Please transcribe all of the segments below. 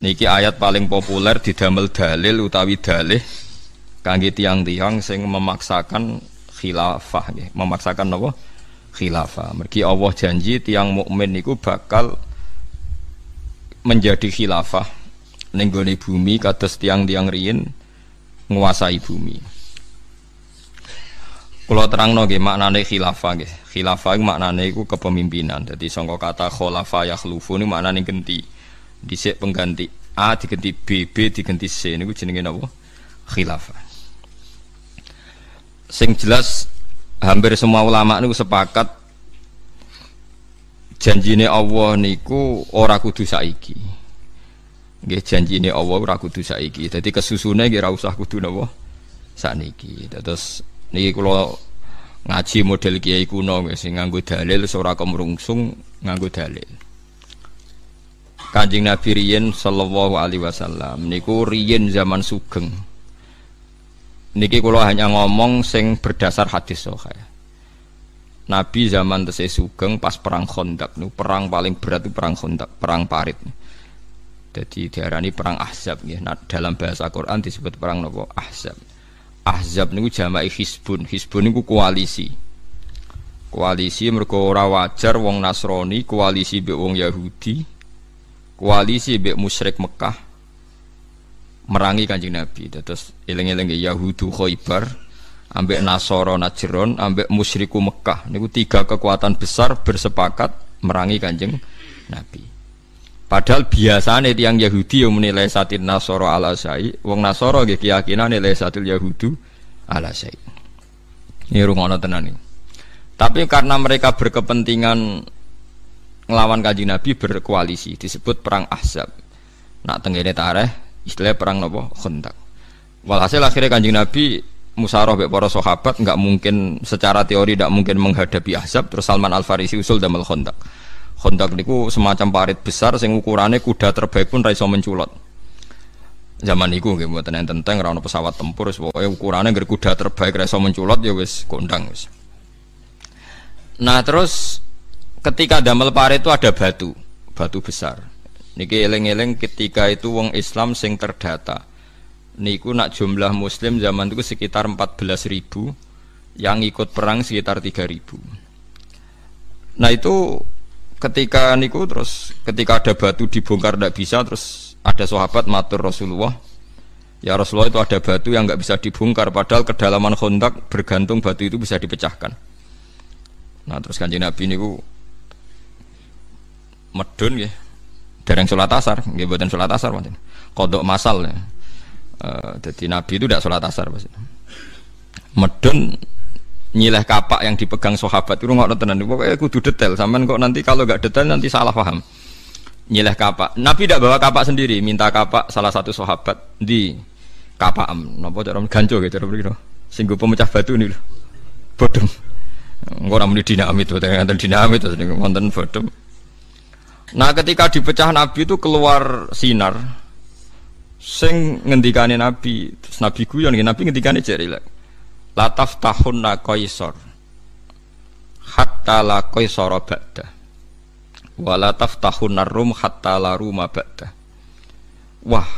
Niki ayat paling populer didamel dalil utawi dalih kangge tiang-tiang sing memaksakan khilafah nggih, memaksakan napa? Khilafah. Mergi Allah janji tiang mukmin niku bakal menjadi khilafah ning bumi kados tiang-tiang riyin nguasai bumi. Kalau terang nge, maknane khilafah nggih. Khilafah iku maknane ku kepemimpinan. Jadi songkok kata khulafa yakhlufu ini maknane genti. Dhisik pengganti A diganti B, B diganti C niku jenenge napa? Khilafah. Sing jelas hampir semua ulama niku sepakat janjine Allah niku ora kudu saiki. Nggih janjine Allah ora kudu saiki. Dadi kesusune nggih ora usah kudu napa sakniki. Terus niki kula ngaji model kiai kuno nggih sing nganggo dalil ora kemrungsung nganggo dalil. Kanjeng Nabi riyen sallallahu alaihi wasallam niku riyen zaman sugeng. Niki kula hanya ngomong sing berdasar hadis sahih. Oh, Nabi zaman tesih sugeng pas perang Khandaq niku perang paling berat itu perang Khandaq, perang parit. Jadi diarani perang Ahzab ya. Nah, dalam bahasa Quran disebut perang nopo Ahzab. Ahzab niku jama'i Hizbun. Hizbun niku koalisi. koalisi mergo ora wajar wong Nasrani koalisi mbek wong Yahudi koalisi bek musyrik Mekah merangi Kanjeng Nabi. Terus eling-eling Yahudi Khaibar ambek Nasoro Najron ambek musyriku Mekah niku tiga kekuatan besar bersepakat merangi Kanjeng Nabi. Padahal biasanya tiang Yahudi yang menilai satin Nasoro ala sai, wong Nasoro gak keyakinan nilai satil Yahudi ala sai. Ini rumah tenan ini. Tapi karena mereka berkepentingan ngelawan kaji Nabi berkoalisi disebut perang Ahzab. Nak tenggene tareh istilah perang nopo kontak. Walhasil akhirnya kanjeng Nabi musaroh bek para sahabat nggak mungkin secara teori tidak mungkin menghadapi Ahzab terus Salman Al Farisi usul damel kontak. Kontak niku semacam parit besar sing ukurannya kuda terbaik pun raiso menculot. Zaman itu nggih mboten enten teng ora pesawat tempur wis pokoke ukurane kuda terbaik raiso menculot ya wis kondang wis. Nah terus ketika damel pare itu ada batu, batu besar. Niki eleng-eleng ketika itu wong Islam sing terdata. Niku nak jumlah muslim zaman itu sekitar 14 ribu yang ikut perang sekitar 3 ribu. Nah itu ketika niku terus ketika ada batu dibongkar tidak bisa terus ada sahabat matur Rasulullah Ya Rasulullah itu ada batu yang nggak bisa dibongkar padahal kedalaman kontak bergantung batu itu bisa dipecahkan. Nah terus kanjeng Nabi niku medun ya Dereng sholat asar, nggih buatan sholat asar pancen. Kodok masal. Ya. E, eh, jadi Nabi itu tidak sholat asar pasti. Medun nyileh kapak yang dipegang sahabat itu nggak tenan. Pokoknya kudu detail. Saman kok nanti kalau nggak detail nanti salah paham. Nyileh kapak. Nabi tidak bawa kapak sendiri. Minta kapak salah satu sahabat di kapak am. Nopo cara gitu cara begitu. Singgup pemecah batu nih loh. Bodom. Enggak orang di dinamit, bukan dinamit, terus nonton bodoh. Nah ketika dipecah Nabi itu keluar sinar sing ngendikane Nabi terus Nabi guyon Nabi ngendikane jek lek. lataf tahunna qaisar hatta la qaisara ba'da Walataf taftahun narum hatta la ruma ba'da wah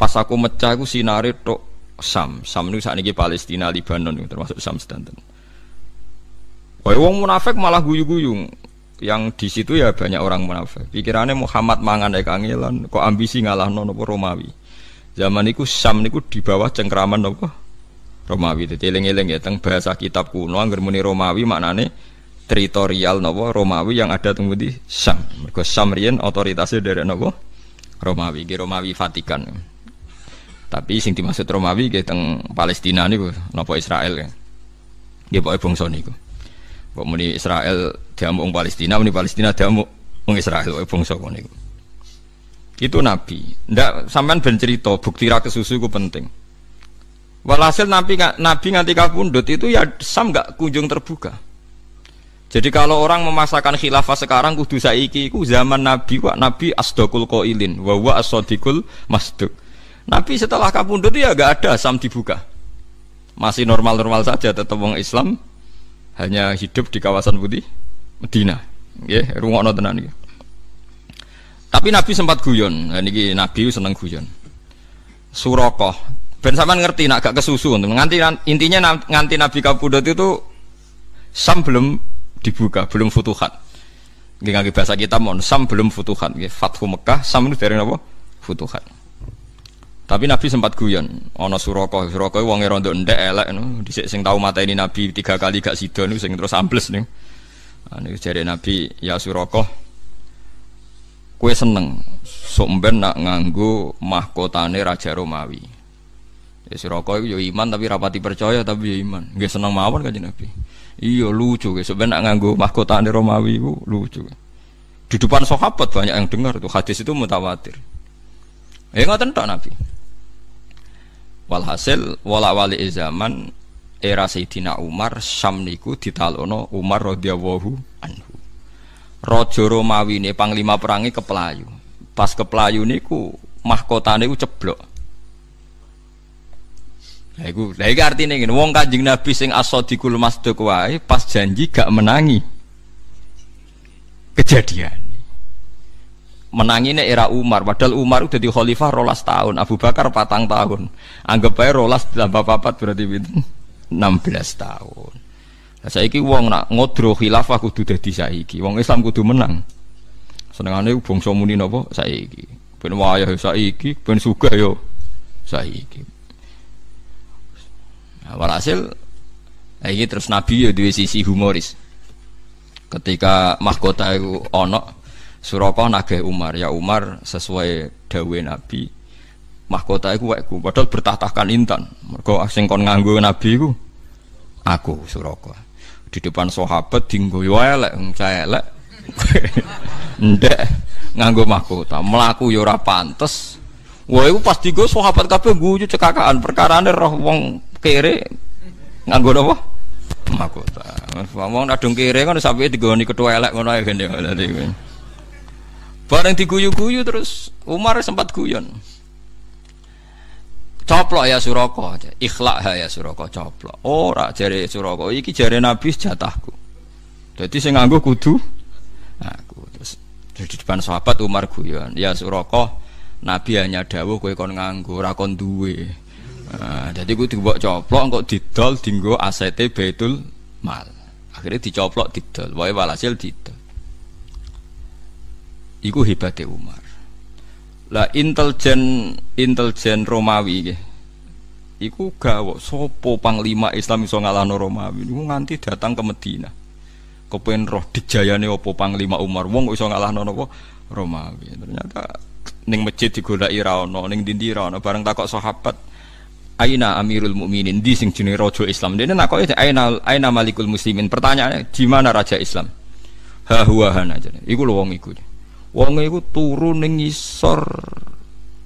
pas aku mecah aku itu tok Sam Sam niku sakniki Palestina Libanon termasuk Sam sedanten. Wah, wong munafik malah guyu-guyung yang di situ ya banyak orang munafik. Pikirannya Muhammad mangan ae kangelan, kok ambisi ngalah nono Romawi. Zaman iku Sam niku di bawah cengkraman nopo Romawi. jadi eling-eling ya bahasa kitab kuno anggere muni Romawi maknane teritorial nopo Romawi yang ada tunggu di Sam. mereka Sam rian otoritasnya dari nopo Romawi, ki Romawi Vatikan. Tapi sing dimaksud Romawi ki teng Palestina niku nopo Israel ya. dia pokoke bangsa niku. Kok muni Israel diamuk wong Palestina, muni Palestina diamuk wong Israel wae bangsa kono Itu nabi. Ndak sampean ben cerita bukti ra kesusu itu penting. Walhasil nabi nabi nganti pundut itu ya sam gak kunjung terbuka. Jadi kalau orang memasakkan khilafah sekarang kudu saiki iku zaman Nabi wa Nabi asdaqul qailin wa wa asadiqul masduq. Nabi setelah itu ya gak ada sam dibuka. Masih normal-normal saja tetap wong Islam hanya hidup di kawasan putih Medina ya ruang tenan ini. tapi Nabi sempat guyon nah, niki Nabi seneng guyon Surokoh ben sampean ngerti nak gak kesusu nganti intinya nganti Nabi Kapudot itu sam belum dibuka belum futuhat nggih bahasa kita mon sam belum futuhat nggih Mekah sam itu dari apa futuhat tapi Nabi sempat guyon, ono suroko, suroko wong rondo ndek elek no. disek sing tau ini Nabi tiga kali gak sida niku sing terus ambles nih Niku nah, jadi Nabi, "Ya suroko, kue seneng sok nak nganggu mahkotane Raja Romawi." Ya suroko yo ya iman tapi rapati percaya tapi yo ya iman. gak seneng mawon kan Nabi. iyo lucu guys, sebenarnya nak nganggo mahkotane Romawi wu, lucu. Di depan sahabat banyak yang dengar tuh hadis itu mutawatir. Ya nggak tentu Nabi. Walhasil wala wali zaman era Sayyidina Umar Syam niku ditalono Umar radhiyallahu anhu. Raja Romawi ini panglima perangi keplayu. Pas keplayu niku mahkotane niku ceblok. Nah iku, lha iki artine ngene, wong Kanjeng Nabi sing asodikul masduq wae pas janji gak menangi kejadian menangine era Umar padahal Umar udah di khalifah rolas tahun Abu Bakar patang tahun anggap aja rolas tambah papat berarti 16 tahun saya iki wong nak ngodro khilafah kudu dadi saiki wong Islam kudu menang senengane bangsa muni napa saiki ben wayah saiki ben sugih yo saiki nah, walhasil ini terus Nabi ya di sisi humoris ketika mahkota itu onok Suroko nageh Umar, ya Umar sesuai dawe Nabi. Mahkota itu waiku padahal bertatahkan intan. mereka asing kon nganggu Nabi itu aku Suroko Di depan sahabat dinggo yo elek, saya elek. Ndek nganggo mahkota, melaku yo ya ora pantes. Wah, iku pas digo sahabat kabeh guyu cekakaan perkarane roh wong kere nganggo apa? Mahkota. Wong adung kere kan sampai digoni ketua elek ngono ya gene. Bareng diguyu-guyu terus Umar sempat guyon. Coplok ya Suroko, ikhlak ya Suroko coplok. Ora oh, jare Suroko iki jari Nabi jatahku. Jadi saya nganggu kudu aku nah, terus di depan sahabat Umar guyon. Ya Suroko, Nabi hanya dawuh kowe kon nganggo ora kon duwe. jadi gue dibawa coplok, kok didol, dinggo ACT Baitul Mal. Akhirnya dicoplok didol, wae walhasil didol. Iku hebatnya Umar. Lah intelijen intelijen Romawi nggih. Iku gawok sopo panglima Islam iso ngalahno Romawi. iku nganti datang ke Medina. Kepen roh dijayane opo panglima Umar. Wong iso ngalahno no Romawi. Ternyata ning masjid digolaki ra ono, ning dindi ra ono. Bareng takok sahabat Aina Amirul Mukminin di sing jenenge raja Islam. Dene nakoke Aina Aina Malikul Muslimin. Pertanyaannya di mana raja Islam? Ha huwa hana jane. Iku lho wong iku wong iku turu ning ngisor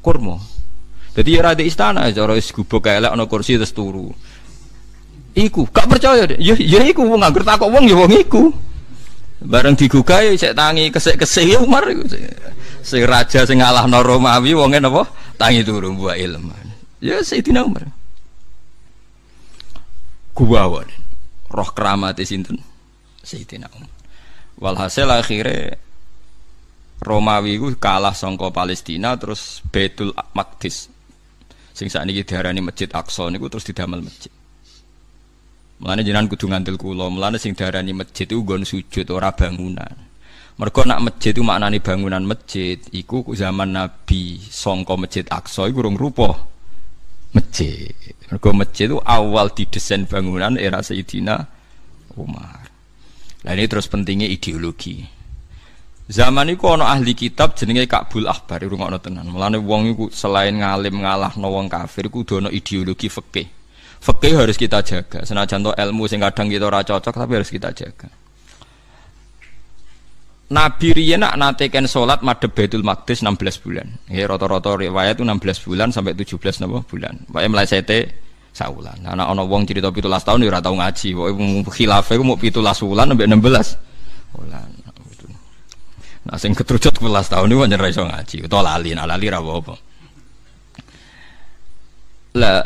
kurma jadi ya ada istana cara wis gubuk kayak ono kursi terus turu iku gak percaya deh ya, ya iku wong anggur takok wong ya wong iku bareng digugah ya tangi kesek kesik ya Umar se raja sing ngalahno Romawi wonge napa tangi turu buah ilmu ya Sayyidina Umar guwawan roh keramate se Sayyidina Umar walhasil akhirnya Romawi itu kalah songko Palestina terus Betul Maqdis sing saat ini diharani masjid Aqsa itu terus didamel masjid Mulane jenengan kudu ngandel kula, mulane sing diarani masjid iku nggon sujud ora bangunan. Mergo nak masjid itu maknane bangunan masjid, iku zaman Nabi songko masjid Aqsa iku urung rupa masjid. Mergo masjid itu awal didesain bangunan era Sayyidina Umar. Lah ini terus pentingnya ideologi. Zaman itu ana ahli kitab jenenge Ka'bul Ahbar rungokno tenan. Mulane wong iku selain ngalim ngalah no wong kafir kudu ana ideologi fikih. Fikih harus kita jaga. Senajan to ilmu sing kadang kita ora cocok tapi harus kita jaga. Nabi riyen nak nateken solat salat madhep Baitul Maqdis 16 bulan. Ya rata-rata riwayat itu 16 bulan sampai 17 napa bulan. Pokoke mlesete saulan. Ana ono wong cerita 17 tahun ya ora tau ngaji. Pokoke khilafe ku mau 17 wulan sampai 16 bulan. Nah sing ketrucut tahun itu pancen ra ngaji utawa lali, nah lali ra apa Lah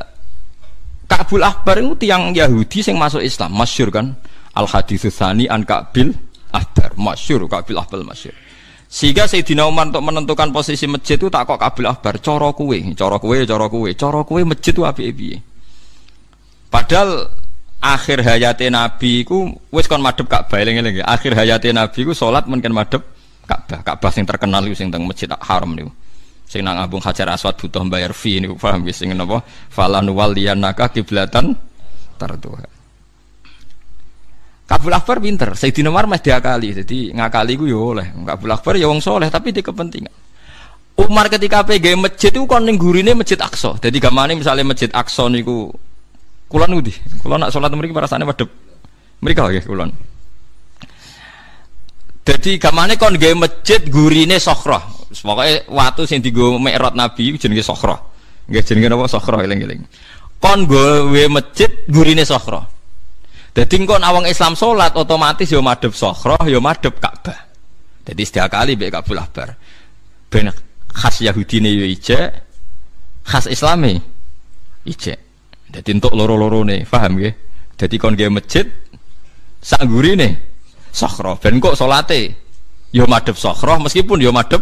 Kabul Ahbar itu tiang Yahudi sing masuk Islam, masyur kan? Al hadis sani an Kabil Ahbar, masyur Kabil Ahbar masyur. Sehingga Sayyidina Umar untuk menentukan posisi masjid itu tak kok Kabil Ahbar, coro kue, coro kue, ya coro kue, coro kue masjid itu api api. Padahal akhir hayatnya Nabi ku wis kon madep kak eling-eling. Ya. Akhir hayatnya Nabi ku solat mungkin madep. Ka'bah. Ka'bah sing terkenal itu sing teng Masjid Haram niku. Sing nang Abung Hajar Aswad butuh bayar fee niku paham nggih sing napa? Falan waliyanaka kiblatan tertua. Kabul Akbar pinter, Sayyidina Umar mesti diakali, jadi ngakali gue yo ya oleh. Kabul Akbar ya wong soleh tapi di kepentingan. Umar ketika PG masjid itu kon ini masjid Aqsa. Jadi gamane misalnya masjid Aqsa niku kulon ngendi? Kulon nak salat mriki rasane wedep. Mereka ya kulon. Jadi kamane kon gawe masjid gurine sokro, Pokoke watu sing digo mikrot Nabi jenenge sokro, Nggih jenenge apa sokroh eling-eling. Kon gawe masjid gurine sokro, jadi kon awang Islam solat otomatis yo madhep sokroh, yo madhep Ka'bah. Jadi setiap kali bek kabul akbar. Ben khas Yahudine yo ijek, khas Islami, ijek. Jadi untuk loro nih, paham nggih? Jadi kon gawe masjid sak gurine Sahroh, ben kok solate yo ya madep sokhroh meskipun yo ya madep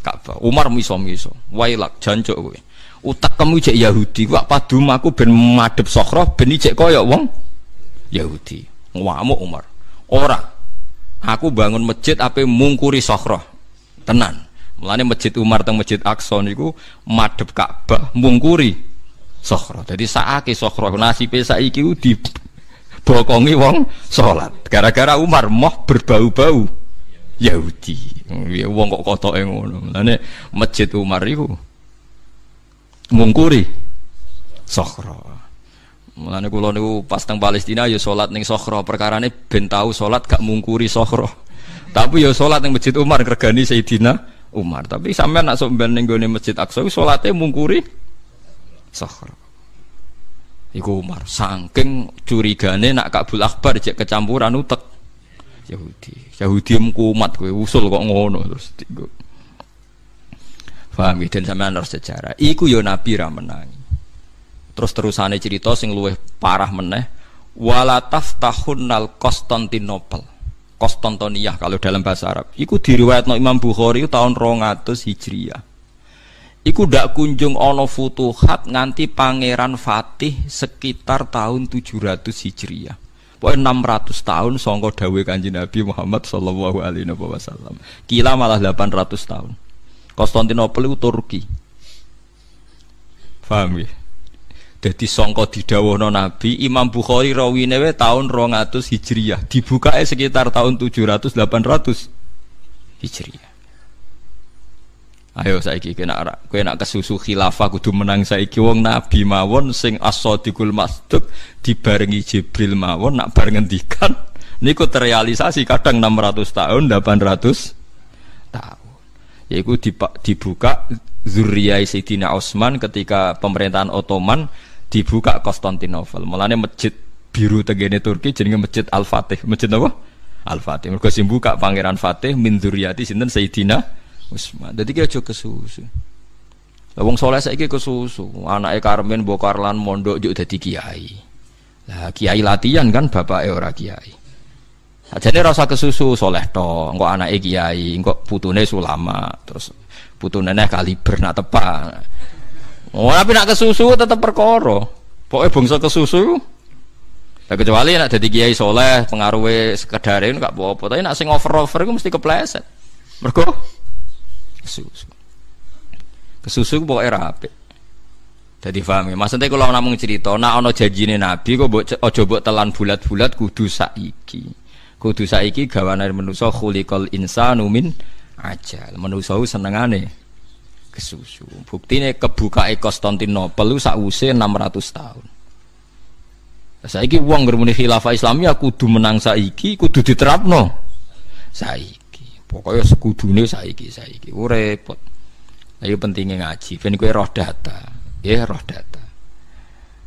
Ka'bah Umar miso miso wailak jancuk kowe utak kamu cek Yahudi wak padum aku ben madep Sahroh, ben cek koyok wong Yahudi ngamuk Umar ora aku bangun masjid ape mungkuri Sahroh. tenan melane masjid Umar teng masjid Aqsa niku madep Ka'bah mungkuri sokhroh jadi saake nasi pesa saiki di bokongi wong sholat gara-gara Umar moh berbau-bau Yahudi ya wong kok kotoke ngono lane masjid Umar itu, mungkuri Sokhra Mulane kula niku pas teng Palestina ya salat ning Sokhra, perkarane ben tau salat gak mungkuri Sokhra. Tapi ya salat ning Masjid Umar regani Sayyidina Umar. Tapi sampean nak sok ben ning gone Masjid Aqsa salate mungkuri Sokhra. Iku Umar saking curigane nak Kabul Akbar cek kecampuran utek Yahudi. Yahudi mkumat kowe usul kok ngono terus. Paham gitu dan sampean harus sejarah. Iku yo Nabi ra menangi. Terus terusane cerita sing luwih parah meneh walataf tahunnal Konstantinopel. Konstantiniyah kalau dalam bahasa Arab. Iku diriwayatno Imam Bukhari tahun 200 Hijriah. Iku dak kunjung ono futuhat nganti pangeran Fatih sekitar tahun 700 Hijriah. Pokoknya 600 tahun songko dawe kanji Nabi Muhammad Sallallahu Alaihi Wasallam. Kila malah 800 tahun. Konstantinopel itu Turki. Faham ya? Jadi songko Dawono Nabi Imam Bukhari rawinewe tahun 200 Hijriah. dibuka sekitar tahun 700 800 Hijriah. Ayo saiki kena ora kowe nak kesusu khilafah kudu menang saiki wong nabi mawon sing as-sadiqul masduq dibarengi Jibril mawon nak bar ngendikan niku terrealisasi kadang 600 tahun 800 tahun yaiku dibuka zuriyah Sayyidina Osman ketika pemerintahan Ottoman dibuka Konstantinopel mulane masjid biru tegene Turki jenenge masjid Al-Fatih masjid apa? Al-Fatih mergo sing buka pangeran Fatih min zuriyati sinten Sayyidina Wis dadi ki aja kesusu. Lah wong saleh saiki kesusu, anake Karmen Bokar lan mondok juk dadi kiai. Lah kiai latihan kan bapake ora kiai. Jadi rasa kesusu soleh to, engko anaknya kiai, putu putune sulama, terus putune nenek kali pernah tepat. Oh, tapi nak kesusu tetep Pok, Pokoke bangsa kesusu Tak kecuali nak jadi kiai soleh pengaruhnya sekedarin gak apa-apa tapi nak sing over over itu mesti kepleset Berkuah kesusu. Kesusu ku pokoke apik. Jadi paham ya. Maksudnya kalau namung cerita, nak ono janjine Nabi kok mbok aja mbok telan bulat-bulat kudu saiki. Kudu saiki gawane manusa khuliqal insanu min ajal. seneng aneh, kesusu. Bukti Buktine kebukake Konstantinopel sakwuse 600 tahun. Saiki uang ngremuni khilafah islamia ya kudu menang saiki, kudu diterapno. Saiki Pokoknya sekudune saiki saiki. Oh repot. Ayo pentingnya ngaji. Ben kue roh data. Ya roh data.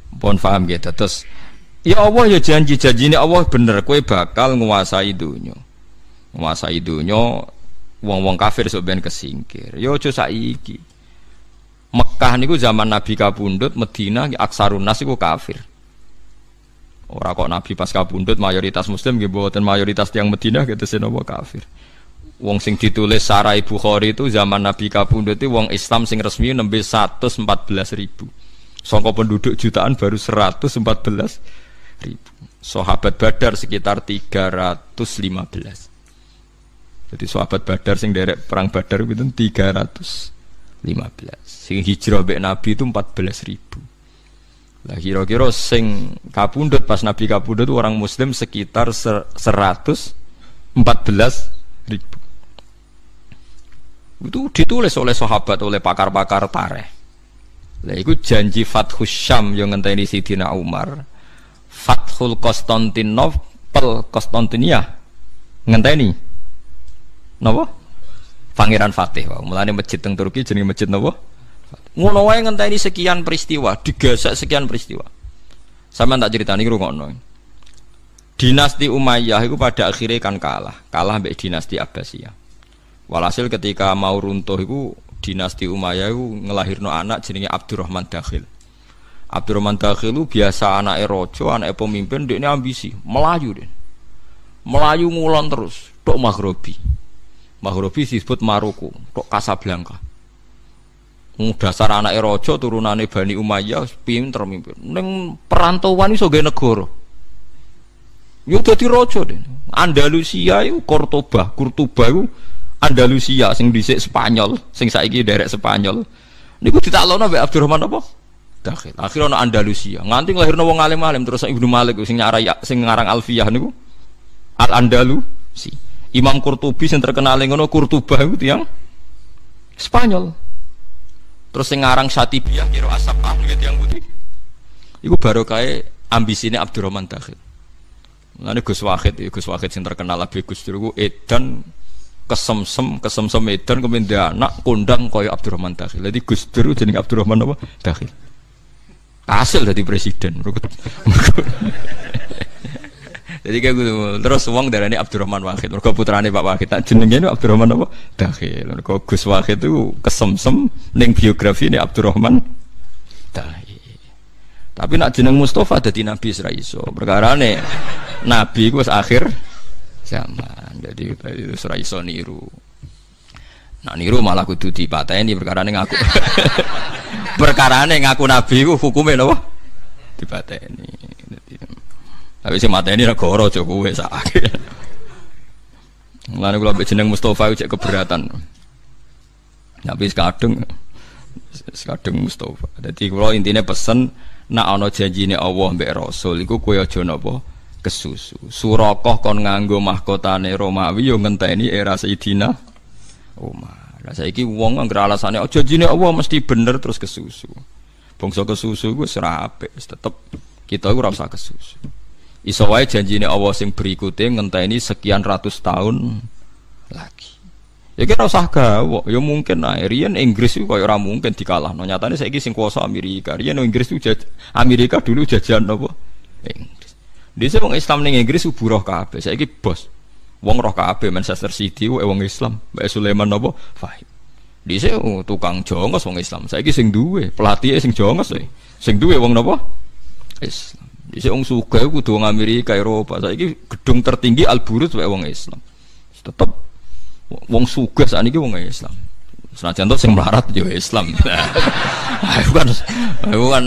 pun paham gitu. Terus ya Allah ya janji janji ini Allah bener. Kue bakal nguasai dunia. Nguasai dunia. Wong-wong kafir sok ben kesingkir. Yo ya aja saiki. Mekah niku zaman Nabi kabundut, Medina aksarun nas iku kafir. Ora kok Nabi pas kabundut mayoritas muslim nggih mboten mayoritas tiang Medina gitu senopo kafir. Wong sing ditulis Sarai Bukhari itu zaman Nabi Kapundut itu wong Islam sing resmi nembe 114 ribu. Songko penduduk jutaan baru 114 ribu. Sahabat Badar sekitar 315. Jadi sahabat Badar sing derek perang Badar itu 315. Sing hijrah be Nabi itu 14 ribu. Lah kira-kira sing kapundut pas Nabi kapundut orang muslim sekitar 114 itu ditulis oleh sahabat, oleh pakar-pakar tareh. Lah itu janji Fathu Syam yang ngenteni Sidina Umar. Fathul Konstantinopel Konstantinia ngenteni. Napa? Pangeran Fatih. Wah, mulane masjid teng Turki jenenge masjid napa? Ngono wae ngenteni sekian peristiwa, digasak sekian peristiwa. Sama tak ceritani rungokno. Dinasti Umayyah itu pada akhirnya kan kalah, kalah mbek dinasti Abbasiyah. Walhasil ketika mau runtuh itu dinasti Umayyah itu ngelahirno anak jenenge Abdurrahman Dakhil. Abdurrahman Dakhil itu biasa anak rojo, anak pemimpin, dia ini ambisi, melayu deh. Melayu ngulon terus, tok Maghribi. Maghribi disebut Maroko, tok Casablanca. Dasar anak rojo turunane Bani Umayyah pinter mimpin. Ning perantauan iso gawe negara. Yo dadi raja deh. Andalusia itu Kortoba, Kurtuba itu Andalusia sing dhisik Spanyol, sing saiki derek Spanyol. Niku ditaklokno mbek Abdurrahman apa? Dakhil. Akhire ana Andalusia. Nganti nglahirno wong alim-alim terus Ibnu Malik sing nyarai ya- sing ngarang Alfiyah niku Al si Imam Qurtubi yang terkenal ngono Qurtubah iku yang Spanyol. Terus sing ngarang Satibiyah kira asap ahli yang putih. Iku ambisi ambisine Abdurrahman Dakhil. ini Gus Wahid, Gus Wahid sing terkenal lebih Gus Dur edan kesemsem kesemsem medan kemudian dia anak kondang koyo Abdurrahman Dahil jadi Gus Dur jadi Abdurrahman apa Dahil hasil jadi presiden jadi kayak gitu terus uang darah ini Abdurrahman Wahid mereka putrane Pak Wahid tak jenengnya itu Abdurrahman apa Dahil mereka Gus Wahid itu kesemsem neng biografi ini Abdurrahman Dahil tapi nak jeneng Mustafa ada jadi Nabi Israel perkara nih Nabi gue akhir zaman. Jadi itu serai iso niru. Nah niru malah kudu dipateni perkara ning aku. perkara ning aku nabi ku hukume ini Dipateni. Tapi sing mateni negara coba kowe sakake. Lalu kula jeneng Mustofa cek keberatan. Tapi sekadung sekadung Mustofa. jadi kalau intinya pesen nak ana janjine Allah mbek Rasul iku kowe aja napa? kesusu. Surakoh kon nganggo mahkotane Romawi yo ngenteni era Sayyidina Umar. Lah saiki wong anggere alasane aja oh, jine Allah mesti bener terus kesusu. Bangsa kesusu ku ora apik, tetep kita ora usah kesusu. Iso wae janjine Allah sing berikutnya ngenteni sekian ratus tahun lagi. Ya kita usah gawok, ya mungkin nah, Rian Inggris itu kaya orang mungkin dikalah. No, nyatanya saya sing kuasa Amerika, Rian Inggris itu jaj Amerika dulu jajan apa? sini wong Islam nih Inggris ubu roh saya ini bos. Wong roh KAB Manchester City wae eh, wong Islam. Mbak Sulaiman napa? di sini uang oh, tukang jongos wong Islam. saya ini sing duwe, pelatih sing jongos wae. Eh. Sing duwe wong Nobo. Islam. Dhisik wong suka, kudu wong Amerika, Eropa. Saya ini gedung tertinggi Al Burut wae wong Islam. uang wong saat ini wong Islam. Senajan tuh sing melarat juga Islam. Nah, bukan kan,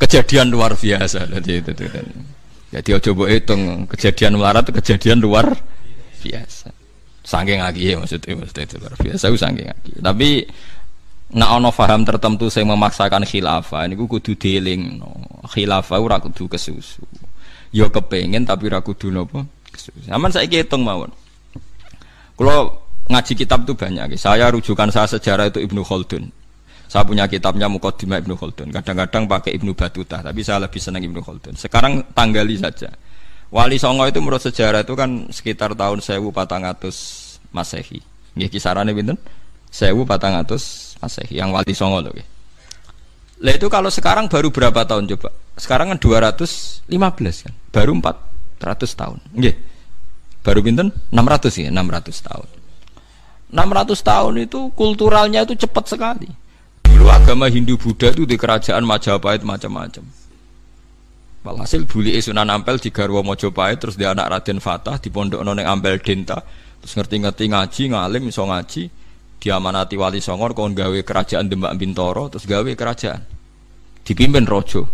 kejadian luar biasa. Jadi itu. Jadi ojo mbok hitung kejadian melarat kejadian luar biasa. sangking lagi ya maksudnya, maksudnya itu luar biasa itu sangking lagi. Tapi nak ono faham tertentu saya memaksakan khilafah ini kudu dealing no. khilafah gue kudu kesusu yo ya kepengen tapi ragu kudu nopo kesusu aman saya hitung mawon kalau ngaji kitab tuh banyak saya rujukan saya sejarah itu Ibnu Khaldun saya punya kitabnya Mukaddimah Ibnu Khaldun. Kadang-kadang pakai Ibnu Batuta, tapi saya lebih senang Ibnu Khaldun. Sekarang tanggali saja. Wali Songo itu menurut sejarah itu kan sekitar tahun 1400 Masehi. Nggih kisarannya pinten? 1400 Masehi yang Wali Songo loh. Lah itu kalau sekarang baru berapa tahun coba? Sekarang kan 215 kan. Baru 400 tahun. Nggih. Baru pinten? 600 ya, 600 tahun. 600 tahun itu kulturalnya itu cepat sekali. Dulu agama Hindu Buddha itu di kerajaan Majapahit macam-macam. Walhasil buli Sunan Ampel di Garwa Mojopahit terus di anak Raden Fatah di Pondok Noneng Ampel Denta terus ngerti-ngerti ngaji ngalim iso ngaji diamanati Wali Songor, kon gawe kerajaan Demak Bintoro terus gawe kerajaan dipimpin rojo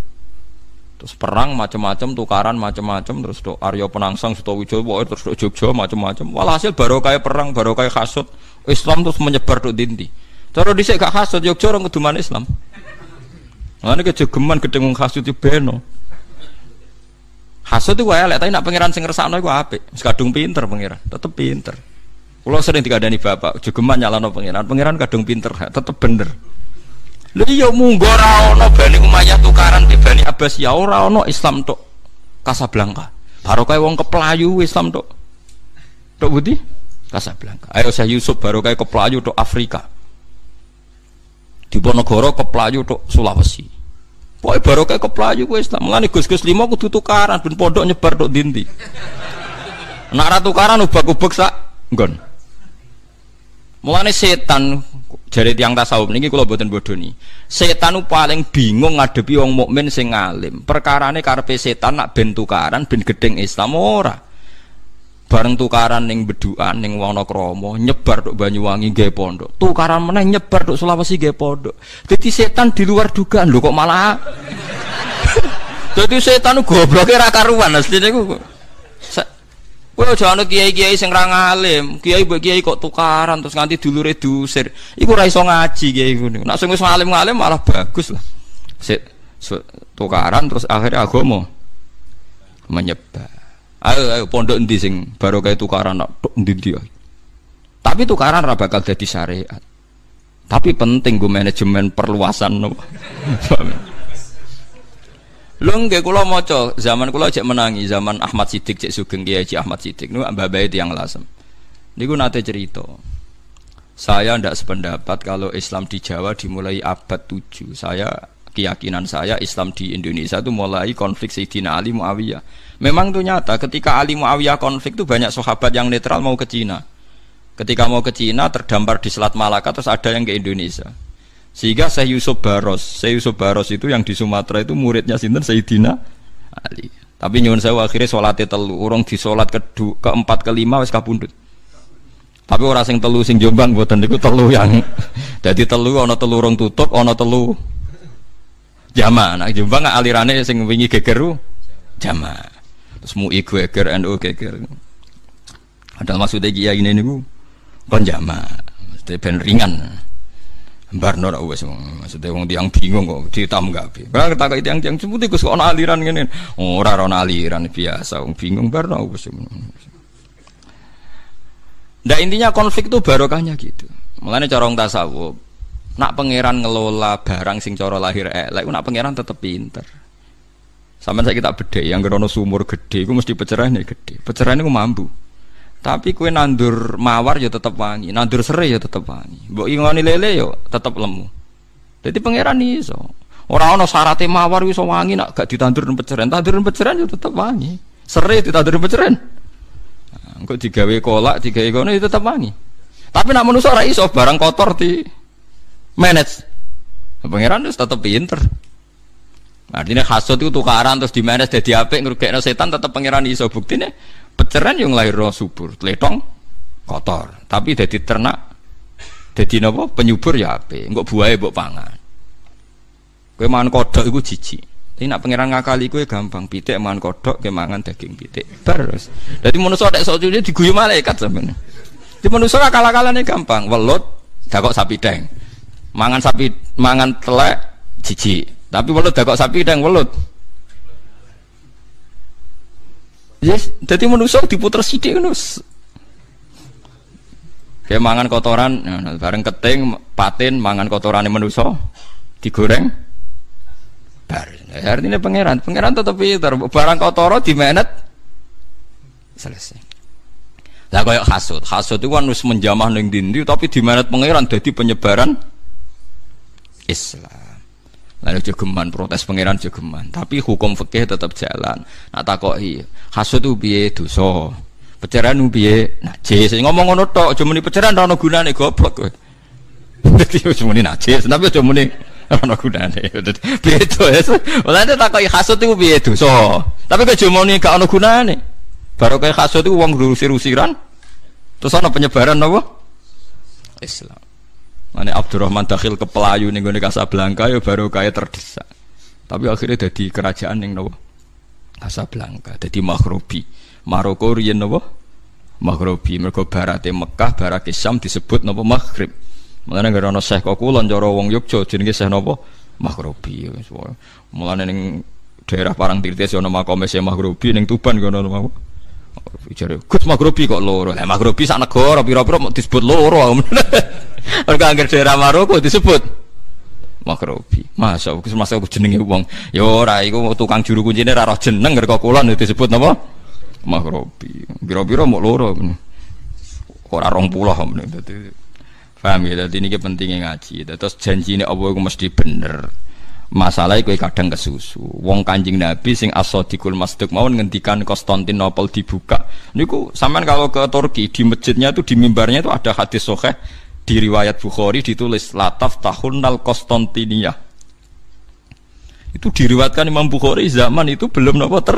terus perang macam-macam tukaran macam-macam terus do Aryo Penangsang Sutowijowo terus do Jogja macam-macam walhasil baru kayak perang baru kayak kasut Islam terus menyebar do dinding Cara dhisik gak hasud yo ya cara ngeduman Islam. Ngene kejegeman gedhengung hasud yo ya beno. Hasud itu lek tapi nak pangeran sing ngersakno iku apik. Wis kadung pinter pangeran, tetep pinter. Kulo sering dikandani bapak, jegeman nyalano pangeran, pangeran kadung pinter, tetep bener. Lha iya munggo ora ana Bani Umayyah tukaran di Bani ya ora ana Islam tok Casablanca. Barokah wong keplayu Islam tok. Tok Budi Kasablanka. Ayo saya Yusuf barokah keplayu tok Afrika. Diponegoro keplayu tok Sulawesi. Pokoke ke keplayu kowe Islam. Mulane Gus-gus lima aku tukaran ben pondok nyebar tok dindi. Nak ra tukaran ubak-ubek sak nggon. Mulane setan jare tiang tasawuf niki kula boten bodoni. Setan paling bingung ngadepi wong mukmin sing alim. Perkarane karepe setan nak ben tukaran ben gedeng Islam ora bareng tukaran ning beduan ning Wonokromo nyebar tok Banyuwangi nggih pondok tukaran meneh nyebar tok Sulawesi nggih pondok jadi setan di luar dugaan lho kok malah jadi setan gobloke ra karuan asli ku kowe aja ana kiai-kiai sing ra ngalim kiai mbok kiai kok tukaran terus nganti dulure diusir iku ra iso ngaji kiai ngono nek sing wis ngalim-ngalim malah bagus lah tukaran terus akhirnya agama menyebar Ayo ayo pondok ndi sing baru kayak tukaran untuk ndi dia. Ya? Tapi tukaran raba bakal jadi syariat. Tapi penting gue manajemen perluasan no. enggak kulo kula maca, zaman kulo cek menangi zaman Ahmad Sidik cek Sugeng Kiai cek Ahmad Sidik niku bayi tiang lasem. gue nate cerita. Saya ndak sependapat kalau Islam di Jawa dimulai abad 7. Saya keyakinan saya Islam di Indonesia itu mulai konflik Sayyidina Ali Muawiyah Memang itu nyata ketika Ali Muawiyah konflik itu banyak sahabat yang netral mau ke Cina. Ketika mau ke Cina terdampar di Selat Malaka terus ada yang ke Indonesia. Sehingga Syekh Yusuf Baros, Syekh Yusuf Baros itu yang di Sumatera itu muridnya sinten Sayyidina Ali. Tapi nyuwun saya akhirnya sholatnya telu, orang di sholat ke keempat kelima wes kapundut. Tapi orang sing telu sing jombang buat niku telu yang jadi telu ono telu orang tutup ono telu jama. Nah jombang alirannya sing wingi gegeru jama. Terus MUI geger, NU geger. ada maksudnya kiai ini niku jama mesti ben ringan. Barno ora wis maksudnya wong tiang bingung kok ditam gak be. kita diang- tiang tiang sebuti Gus ana aliran ngene. Oh, ora ana aliran biasa wong bingung barno wis. Nah intinya konflik itu barokahnya gitu. Mulane cara tasawuf, nak pangeran ngelola barang sing coro lahir elek, nak pangeran tetep pinter. Sampai saya kita beda, yang gerono sumur gede, gue mesti nih gede. nih gue mampu. Tapi kue nandur mawar ya tetap wangi, nandur serai ya tetap wangi. Bok ingoni lele yo ya tetap lemu. Jadi pangeran nih so Orang orang sarate mawar wis wangi nak gak ditandur peceran, tandur peceran ya tetap wangi. Serai ditandur Enggak nah, Engko digawe kolak, digawe gono ya tetap wangi. Tapi nak manusia rai iso barang kotor di manage. Pangeran itu tetap pinter. Artinya hasut itu tukaran terus di mana jadi apik ngrugekno setan tetap pangeran iso nih peceran yang lahir roh subur, tletong kotor, tapi jadi ternak jadi nopo penyubur ya ape nggak buaya mbok pangan. Kowe mangan kodok itu cici ini nak pangeran ngakali kowe gampang pitik mangan kodok ke mangan daging pitik. Terus. jadi manusia nek sok cuci diguyu malaikat sampeyan. Di kalah akal nih gampang, welut kok sapi deng. Mangan sapi mangan telek cici tapi welut dakok sapi dan welut. Yes, ya, jadi manusia diputer sidik nus. Kayak mangan kotoran, barang ya, nah, bareng keting, patin, mangan kotoran yang manusia digoreng. Bar, ya, artinya pangeran, pangeran tetapi Barang kotoran dimenet, selesai. Lah kayak hasut, hasut itu kan menjamah neng dindi, tapi dimenet pangeran jadi penyebaran Islam. Lalu jogeman protes pangeran jogeman. Tapi hukum fikih tetap jalan. Nak takoki hasud itu biye dosa. Peceran ubiye najis. Ngomong ngono tok, cuma di peceran rano gunane goblok kowe. Dadi wis muni najis, tapi aja muni ana gunane. Beda ya. Ora nek takoki hasud iku piye dosa. Tapi kok jomone gak ana gunane. Baru kayak hasud itu uang rusir-rusiran. Terus ana penyebaran apa? Islam. Mane Abdurrahman Dakhil ke Pelayu ning gone Casablanca ya baru kaya terdesak. Tapi akhirnya jadi kerajaan ning nopo? Casablanca. Jadi Maghribi. Maroko riyen nopo? Maghribi. Mergo barate Mekah, barate Syam disebut nopo Maghrib. Mulane gara ana Syekh kok kula cara wong Yogya jenenge Syekh nopo? Maghribi. Mulane ning daerah parang ana makome Syekh Maghribi ning Tuban kono nopo? bicara Gus Maghribi kok loro. Lah Maghribi sak negara pira-pira disebut loro. Mergo anggar daerah Maroko disebut makrobi. Masa aku semasa aku jenengi wong. Ya ora iku tukang juru kunci ini roh jeneng ngger kulon ya disebut apa Makrobi. Biro-biro mau loro. Ora rong puluh dadi paham ya ini niki pentingnya ngaji. Terus ini apa iku mesti bener. masalahnya kue kadang kesusu wong kanjing nabi sing asodikul masduk mau ngendikan Konstantinopel dibuka niku saman kalau ke Turki di masjidnya itu di mimbarnya itu ada hadis soheh di riwayat Bukhari ditulis lataf Tahunal Konstantinia itu diriwatkan Imam Bukhari zaman itu belum nopo ter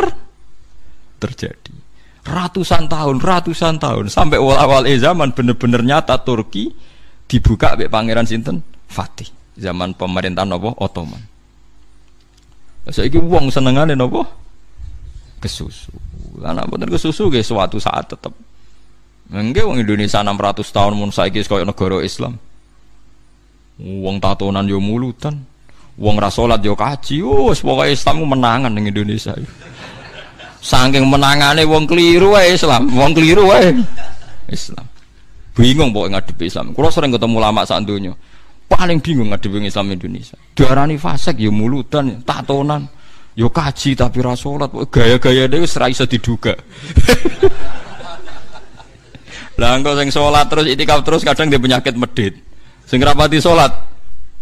terjadi ratusan tahun ratusan tahun sampai awal-awal eh zaman bener-bener nyata Turki dibuka oleh Pangeran Sinten Fatih zaman pemerintahan nopo Ottoman Saya uang wong senengane nopo kesusu karena benar kesusu guys suatu saat tetap Enggak wong Indonesia 600 tahun mun saiki kaya negara Islam. Wong tatonan yo mulutan. Wong ra salat yo kaji. Oh, wis pokoke Islam menangan ning Indonesia. Saking menangane wong keliru wae Islam, wong keliru wae Islam. Bingung pokoke ngadepi Islam. Kulo sering ketemu ulama sak donya. Paling bingung ngadepi Islam Indonesia. Diarani fasik yo mulutan, tatonan. Yo kaji tapi ra salat, gaya-gaya dhewe wis ra iso diduga. Lah engko sing salat terus itikaf terus kadang dia penyakit medit. Sing rapati salat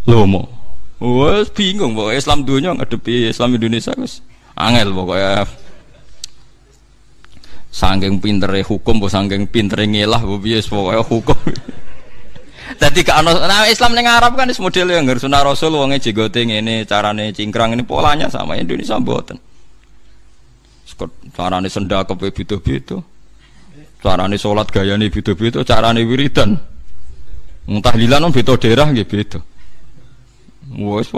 lomo. Wes bingung pokoknya Islam dunia ngadepi Islam Indonesia wis angel pokoknya. Sangking pintere hukum, bu sangking pintere ngelah, bu piye pokoknya hukum. Tadi gak ana nah Islam yang Arab kan model yang harus sunah Rasul, wonge jigote ini, carane cingkrang ini polanya sama Indonesia buatan. Carane sendakep ya, begitu-begitu. Cara nih Carane gaya nih beda-beda, nih wiridan. entah lila non beda daerah nih beda. Wes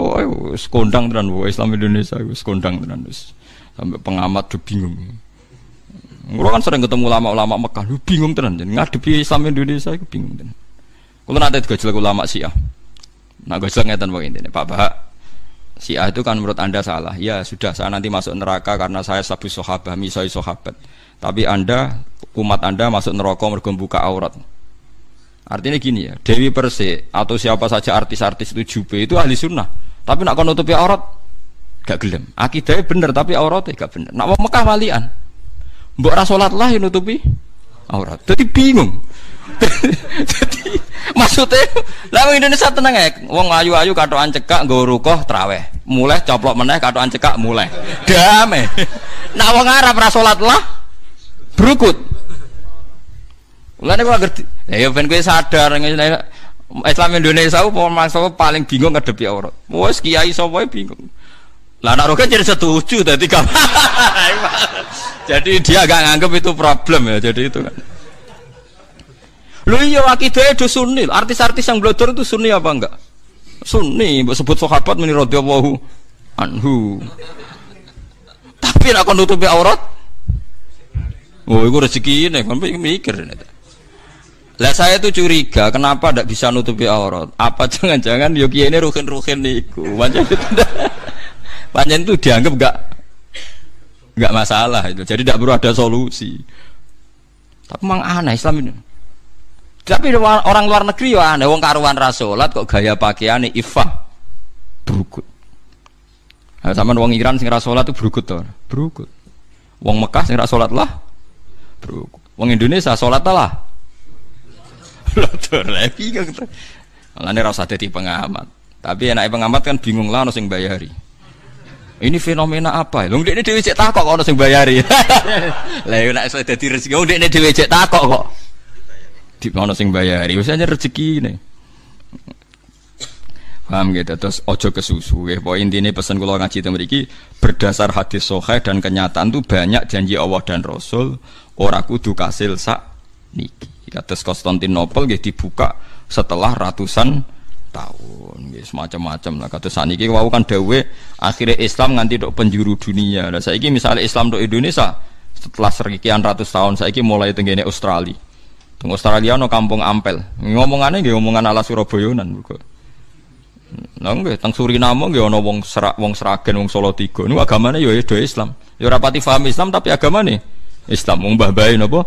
wes kondang dan wes Islam Indonesia wes kondang dan wes Sampai pengamat tuh bingung. Kulo kan sering ketemu ulama-ulama Mekah, lu bingung tenan ngadepi Islam Indonesia iku bingung tenan. Kulo nate jelek ulama Syiah. Nah gak ngeten pokoknya intine, Pak Bahak. Syiah itu kan menurut Anda salah. Ya sudah saya nanti masuk neraka karena saya sabu sahabat, misai sahabat. Tapi Anda umat Anda masuk neraka mergo buka aurat. Artinya gini ya, Dewi Persik atau siapa saja artis-artis itu jube itu ahli sunnah. Tapi nak nutupi aurat gak gelem. Akidahnya bener tapi auratnya gak bener. Nak Mekah walian. Mbok rasolat lah yang nutupi aurat. Jadi bingung. Jadi maksudnya lah Indonesia tenang ya. Wong ayu-ayu kadoan cekak nggo rukoh traweh. Mulai coplok meneh kadoan cekak mulai. Damai. Nak wong Arab rasolat lah berukut Mulane kok agar ya ben kowe sadar Islam Indonesia mau masuk paling bingung ngadepi aurat. Wes kiai sapa e bingung. Lah nak roket jadi setuju tadi kan. jadi dia agak nganggep itu problem ya. Jadi itu kan. Lu iya akidahnya itu sunni. Artis-artis yang belajar itu sunni apa enggak? Sunni. Sebut sahabat menurut radhiyallahu anhu. Tapi nak nutupi aurat Oh, itu rezeki ini, kan mikir ini. Lah saya itu curiga, kenapa tidak bisa nutupi aurat? Apa jangan-jangan Yogi ya ini rukin-rukin niku? Panjang itu, panjang itu dianggap enggak enggak masalah itu. Jadi tidak perlu ada solusi. Tapi memang aneh Islam ini. Tapi orang luar negeri ya aneh, wong karuan rasulat kok gaya pakaiannya ifah berukut. Nah, sama wong Iran sing rasulat itu berukut tuh, berukut. Wong Mekah sing rasulat lah bro wong Indonesia sholat lah lotor lagi kan malah nih rasa jadi pengamat tapi enak pengamat kan bingung lah nosing bayari ini fenomena apa ya? Lung ini dewi cek takok kok nasi bayari. Lah enak saya dadi rezeki oh ini dewi cek takok kok. Di mana sing bayari, biasanya rezeki nih. Paham gitu, terus ojo ke susu ya. Pokoknya ini pesan kalau ngaji temeriki berdasar hadis soheh dan kenyataan tuh banyak janji Allah dan Rasul ora kudu kasil sak niki. Kados Konstantinopel nggih dibuka setelah ratusan tahun nggih semacam-macam lah kados saniki wau kan dhewe akhirnya Islam nganti dok penjuru dunia. Lah saiki misalnya Islam tok Indonesia setelah sekian ratus tahun saiki mulai tenggene Australia. Teng Australia no kampung Ampel. Ngomongane nggih omongan ala Surabayanan mergo. Nah nggih teng Suriname nggih ana wong serak wong Sragen wong Salatiga niku agamane ya, ya Islam. Ya ora pati paham Islam tapi agamane Islam wong mbah bae napa?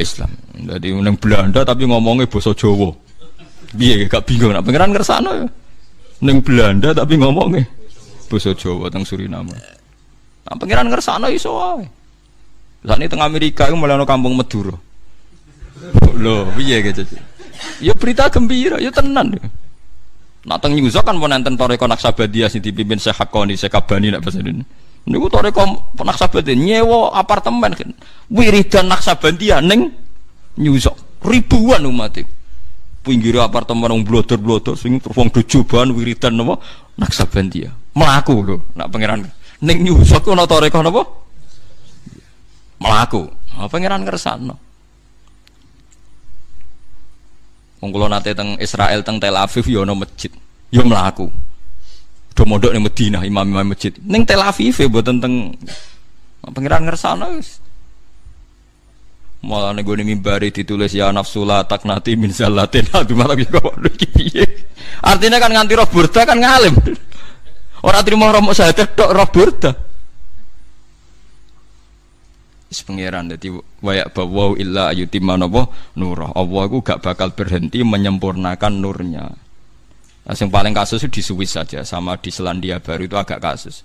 Islam. Dadi nang Belanda tapi ngomongnya basa Jawa. Piye gak bingung nak pangeran ngersano ya. Nang Belanda tapi ngomongnya basa Jawa teng Suriname. Nak pangeran ngersano iso wae. Saat ini tengah Amerika iku mulai kampung Madura. Loh, piye gitu. Ya berita gembira, ya tenan. Nak teng Yuzo kan mau nonton Toreko Naksabadia sing dipimpin Syekh Hakoni, Syekh Abani nak bahasa Indonesia. Niku toreko naksabendi nyewa apartemen kan. Wiridan naksabendia ning nyusok ribuan umat e. pinggir apartemen wong blodor-blodor sing wong dojoban wiridan napa ya Melaku lho nak pangeran ning nyusok ana toreko napa? Melaku. Ah pangeran kersane. Wong kula nate teng Israel teng Tel Aviv yo ya ana masjid, yo ya mlaku do mondok ning Madinah imam-imam masjid. Ning Tel Aviv ya buat tentang pengiran ngersana wis. Malah nego nih mimbari ditulis ya nafsu la taknati min zalatin aduh malah bisa kok piye. Artinya kan nganti roh burda kan ngalim. orang terima roh saya tok roh burda. is pangeran jadi wayak bawa illa ayuti napa nurah. Allah ku gak bakal berhenti menyempurnakan nurnya. Nah, yang paling kasus itu di Swiss saja sama di Selandia Baru itu agak kasus.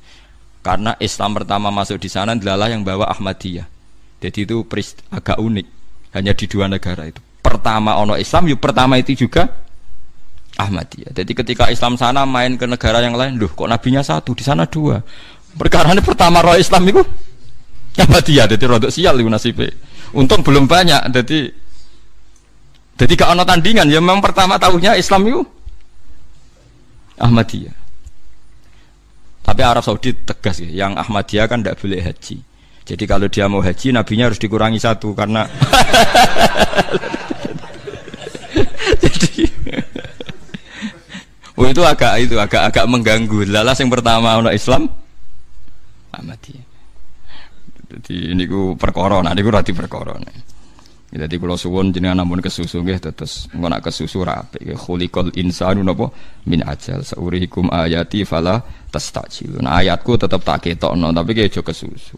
Karena Islam pertama masuk di sana adalah yang bawa Ahmadiyah. Jadi itu agak unik hanya di dua negara itu. Pertama ono Islam, yuk ya pertama itu juga Ahmadiyah. Jadi ketika Islam sana main ke negara yang lain, loh kok nabinya satu, di sana dua. Perkara ini pertama roh Islam itu Ahmadiyah, jadi rodok sial itu nasibnya. Untung belum banyak, jadi jadi gak ono tandingan. Ya memang pertama tahunya Islam itu Ahmadiyah. Tapi Arab Saudi tegas ya, yang Ahmadiyah kan tidak boleh haji. Jadi kalau dia mau haji, nabinya harus dikurangi satu karena jadi oh itu agak itu agak agak mengganggu lalas yang pertama untuk Islam Ahmadiyah jadi ini ku perkoron, nah, ini ku rati perkoron. Nah. Jadi kalau suwon jenengan namun kesusu nggih terus ngono nak kesusu rapi nggih khuliqal insanu nopo min ajal seurihikum ayati fala tastajilun. Ayatku tetep tak ketokno tapi kayak jo kesusu.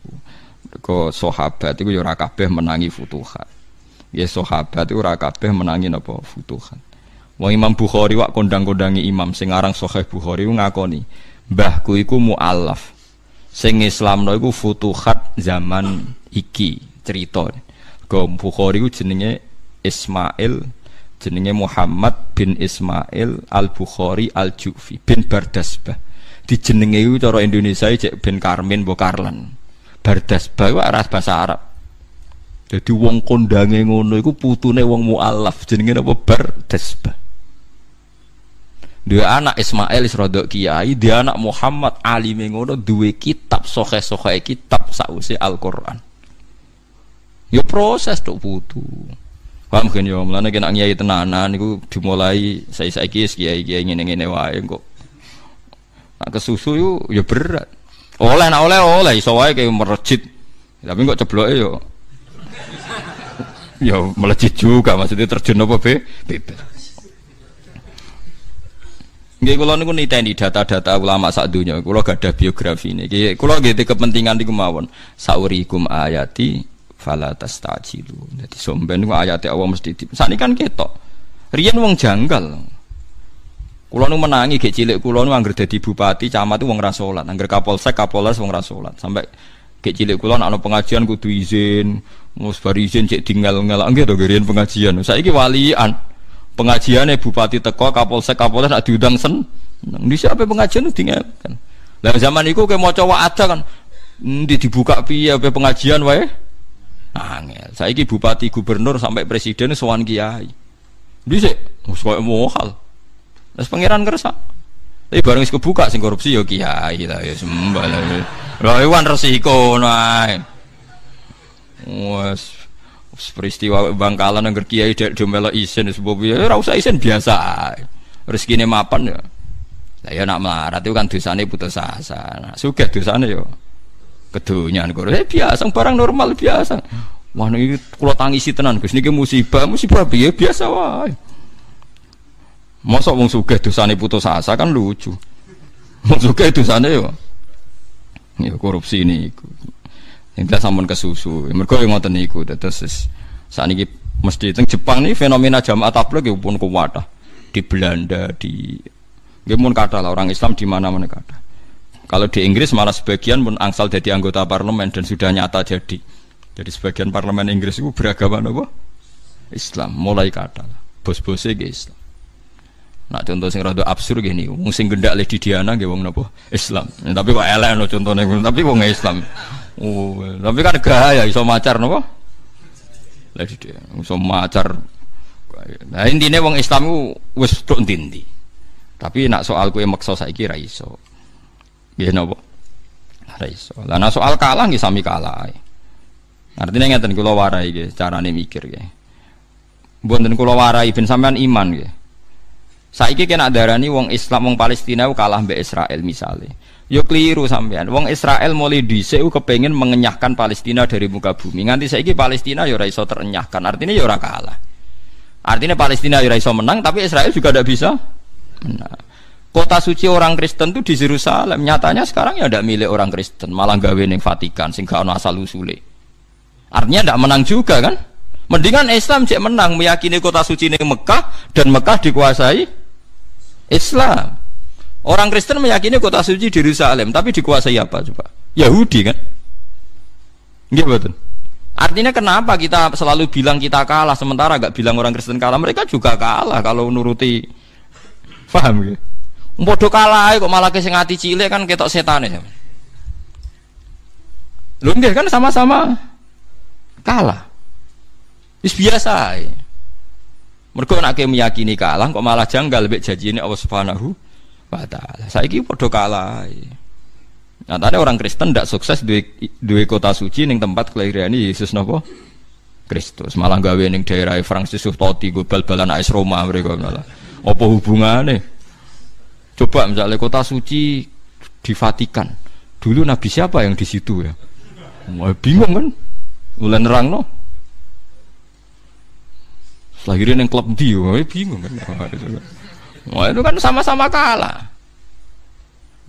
Kau sahabat itu jurah ya kabeh menangi futuhat. Ya sahabat itu jurah kabeh menangi nopo futuhat. Wong Imam Bukhari wak kondang-kondangi imam sing aran Sahih Bukhari ngakoni, "Mbahku iku mualaf." Sing Islam iku futuhat zaman iki cerita. Mergo Bukhari ku jenenge Ismail jenenge Muhammad bin Ismail Al-Bukhari Al-Jufi bin Bardasbah. jenenge itu cara Indonesia itu e bin Karmin mbok Karlan Bardasbah ku ras bahasa Arab. Jadi wong kondange ngono iku putune wong mualaf jenenge apa Bardasbah. Dua anak Ismail Isrodok Kiai, dia anak Muhammad Ali ngono dua kitab sohe sohe kitab sausi Al Quran yo ya proses tuh butuh paham kan yo ya, mlane kena ngiayi tenanan niku dimulai saya saiki kiai kiai ngene-ngene wae kok nak kesusu yo yo ya berat oleh nak oleh oleh iso wae kayak merejit tapi kok cebloke yo yo melejit juga maksudnya terjun apa be bebas kalau nunggu nih niteni data-data ulama dunia, kalau gak ada biografi niki. kalau gitu kepentingan di kemauan, sauri kum ayati fala tastajilu. Dadi somben ku ayate Allah mesti di. Sakniki kan ketok. rian wong janggal. Kulo nu menangi gek cilik kulo nu anggere dadi bupati, camat wong ra salat, angger kapolsek, kapolres wong ra salat. Sampai gek cilik kulo ana pengajian kudu izin, mus bar izin cek tinggal-tinggal anggere to riyen pengajian. Saiki walian pengajiannya bupati teko, kapolsek, kapolres nak diundang sen. Di siapa pengajian itu tinggal kan. Lah zaman itu kayak mau coba ada kan, di dibuka piye pengajian wae angel. Saiki bupati, gubernur sampai presiden sowan kiai. Dhisik wis koyo mohal. Wis pangeran kersa. Tapi bareng kebuka sing korupsi yo ya kiai ta ya sembah. Lah iwan resiko nae. Wes peristiwa bangkalan yang kiai dek domelo isen sebab ya ora usah biasa. Rezekine mapan ya. Lah ya nak melarat itu kan dosane putus asa. Nah, sugih dosane yo kedunya kok. Eh, biasa barang normal biasa. Wah ini kalau tangisi tenan Gus ke musibah, musibah biasa, biasa masuk musuh wong tuh dosane putus asa kan lucu. Wong tuh sana yo. Ya korupsi ini, yang Intinya sampun kesusu. Mergo yo ngoten niku terus ini mesti teng Jepang nih fenomena jam jamaah tabligh pun kuwat. Ah. Di Belanda di gimun kata lah orang Islam di mana-mana kata. Kalau di Inggris malah sebagian pun angsal jadi anggota parlemen dan sudah nyata jadi. Jadi sebagian parlemen Inggris itu beragama apa? Islam, mulai kata bos-bosnya ke Islam. Nah contoh sing rada absurd gini, wong sing gendak di Diana nggih wong apa? Islam. Ya, tapi kok elek no contohnya, tapi wong Islam. Oh, tapi kan gaya iso macar apa? Ledi Diana iso macar. Nah intinya wong Islam itu wis tok Tapi nak soal kue maksa saiki ra iso. Ya, napa? Ora iso. Lah nek soal kalah nggih sami kalah. Artinya ngeten kula warai nggih carane mikir nggih. Mboten kula warai ben sampean iman nggih. Saiki kena darani wong Islam wong Palestina kalah mbek Israel misale. Yo keliru sampean. Wong Israel mulai dhisik kepengin mengenyahkan Palestina dari muka bumi. Nganti saiki Palestina yo ora iso terenyahkan. Artinya yo ora kalah. Artinya Palestina yo ora iso menang tapi Israel juga tidak bisa menang. Kota suci orang Kristen itu di Yerusalem. Nyatanya sekarang ya tidak milik orang Kristen, malah gawe yang Vatikan sehingga ada asal usule. Artinya tidak menang juga kan? Mendingan Islam cek menang meyakini kota suci ini Mekah dan Mekah dikuasai Islam. Orang Kristen meyakini kota suci di Yerusalem, tapi dikuasai apa coba? Yahudi kan? Gitu betul. Artinya kenapa kita selalu bilang kita kalah sementara gak bilang orang Kristen kalah? Mereka juga kalah kalau nuruti paham gitu. Mbodo kalah kok malah ke sing cilik kan ketok ya. Lho nggih kan sama-sama kalah. Wis biasa. Ya. Mergo nek meyakini kalah kok malah janggal mbek janjine Allah Subhanahu wa taala. Saiki padha kalah. Nah, tadi orang Kristen tidak sukses di, di kota suci ning tempat kelahiran Yesus nopo Kristus malah gawe ning daerah Francis Toti gue bal-balan AS Roma mereka malah apa hubungannya Coba misalnya kota suci di Vatikan. Dulu Nabi siapa yang di situ ya? Wah, bingung kan? Mulai nerang no. Lahirin yang klub di, wah, bingung kan? Wah, itu kan, kan sama-sama kalah.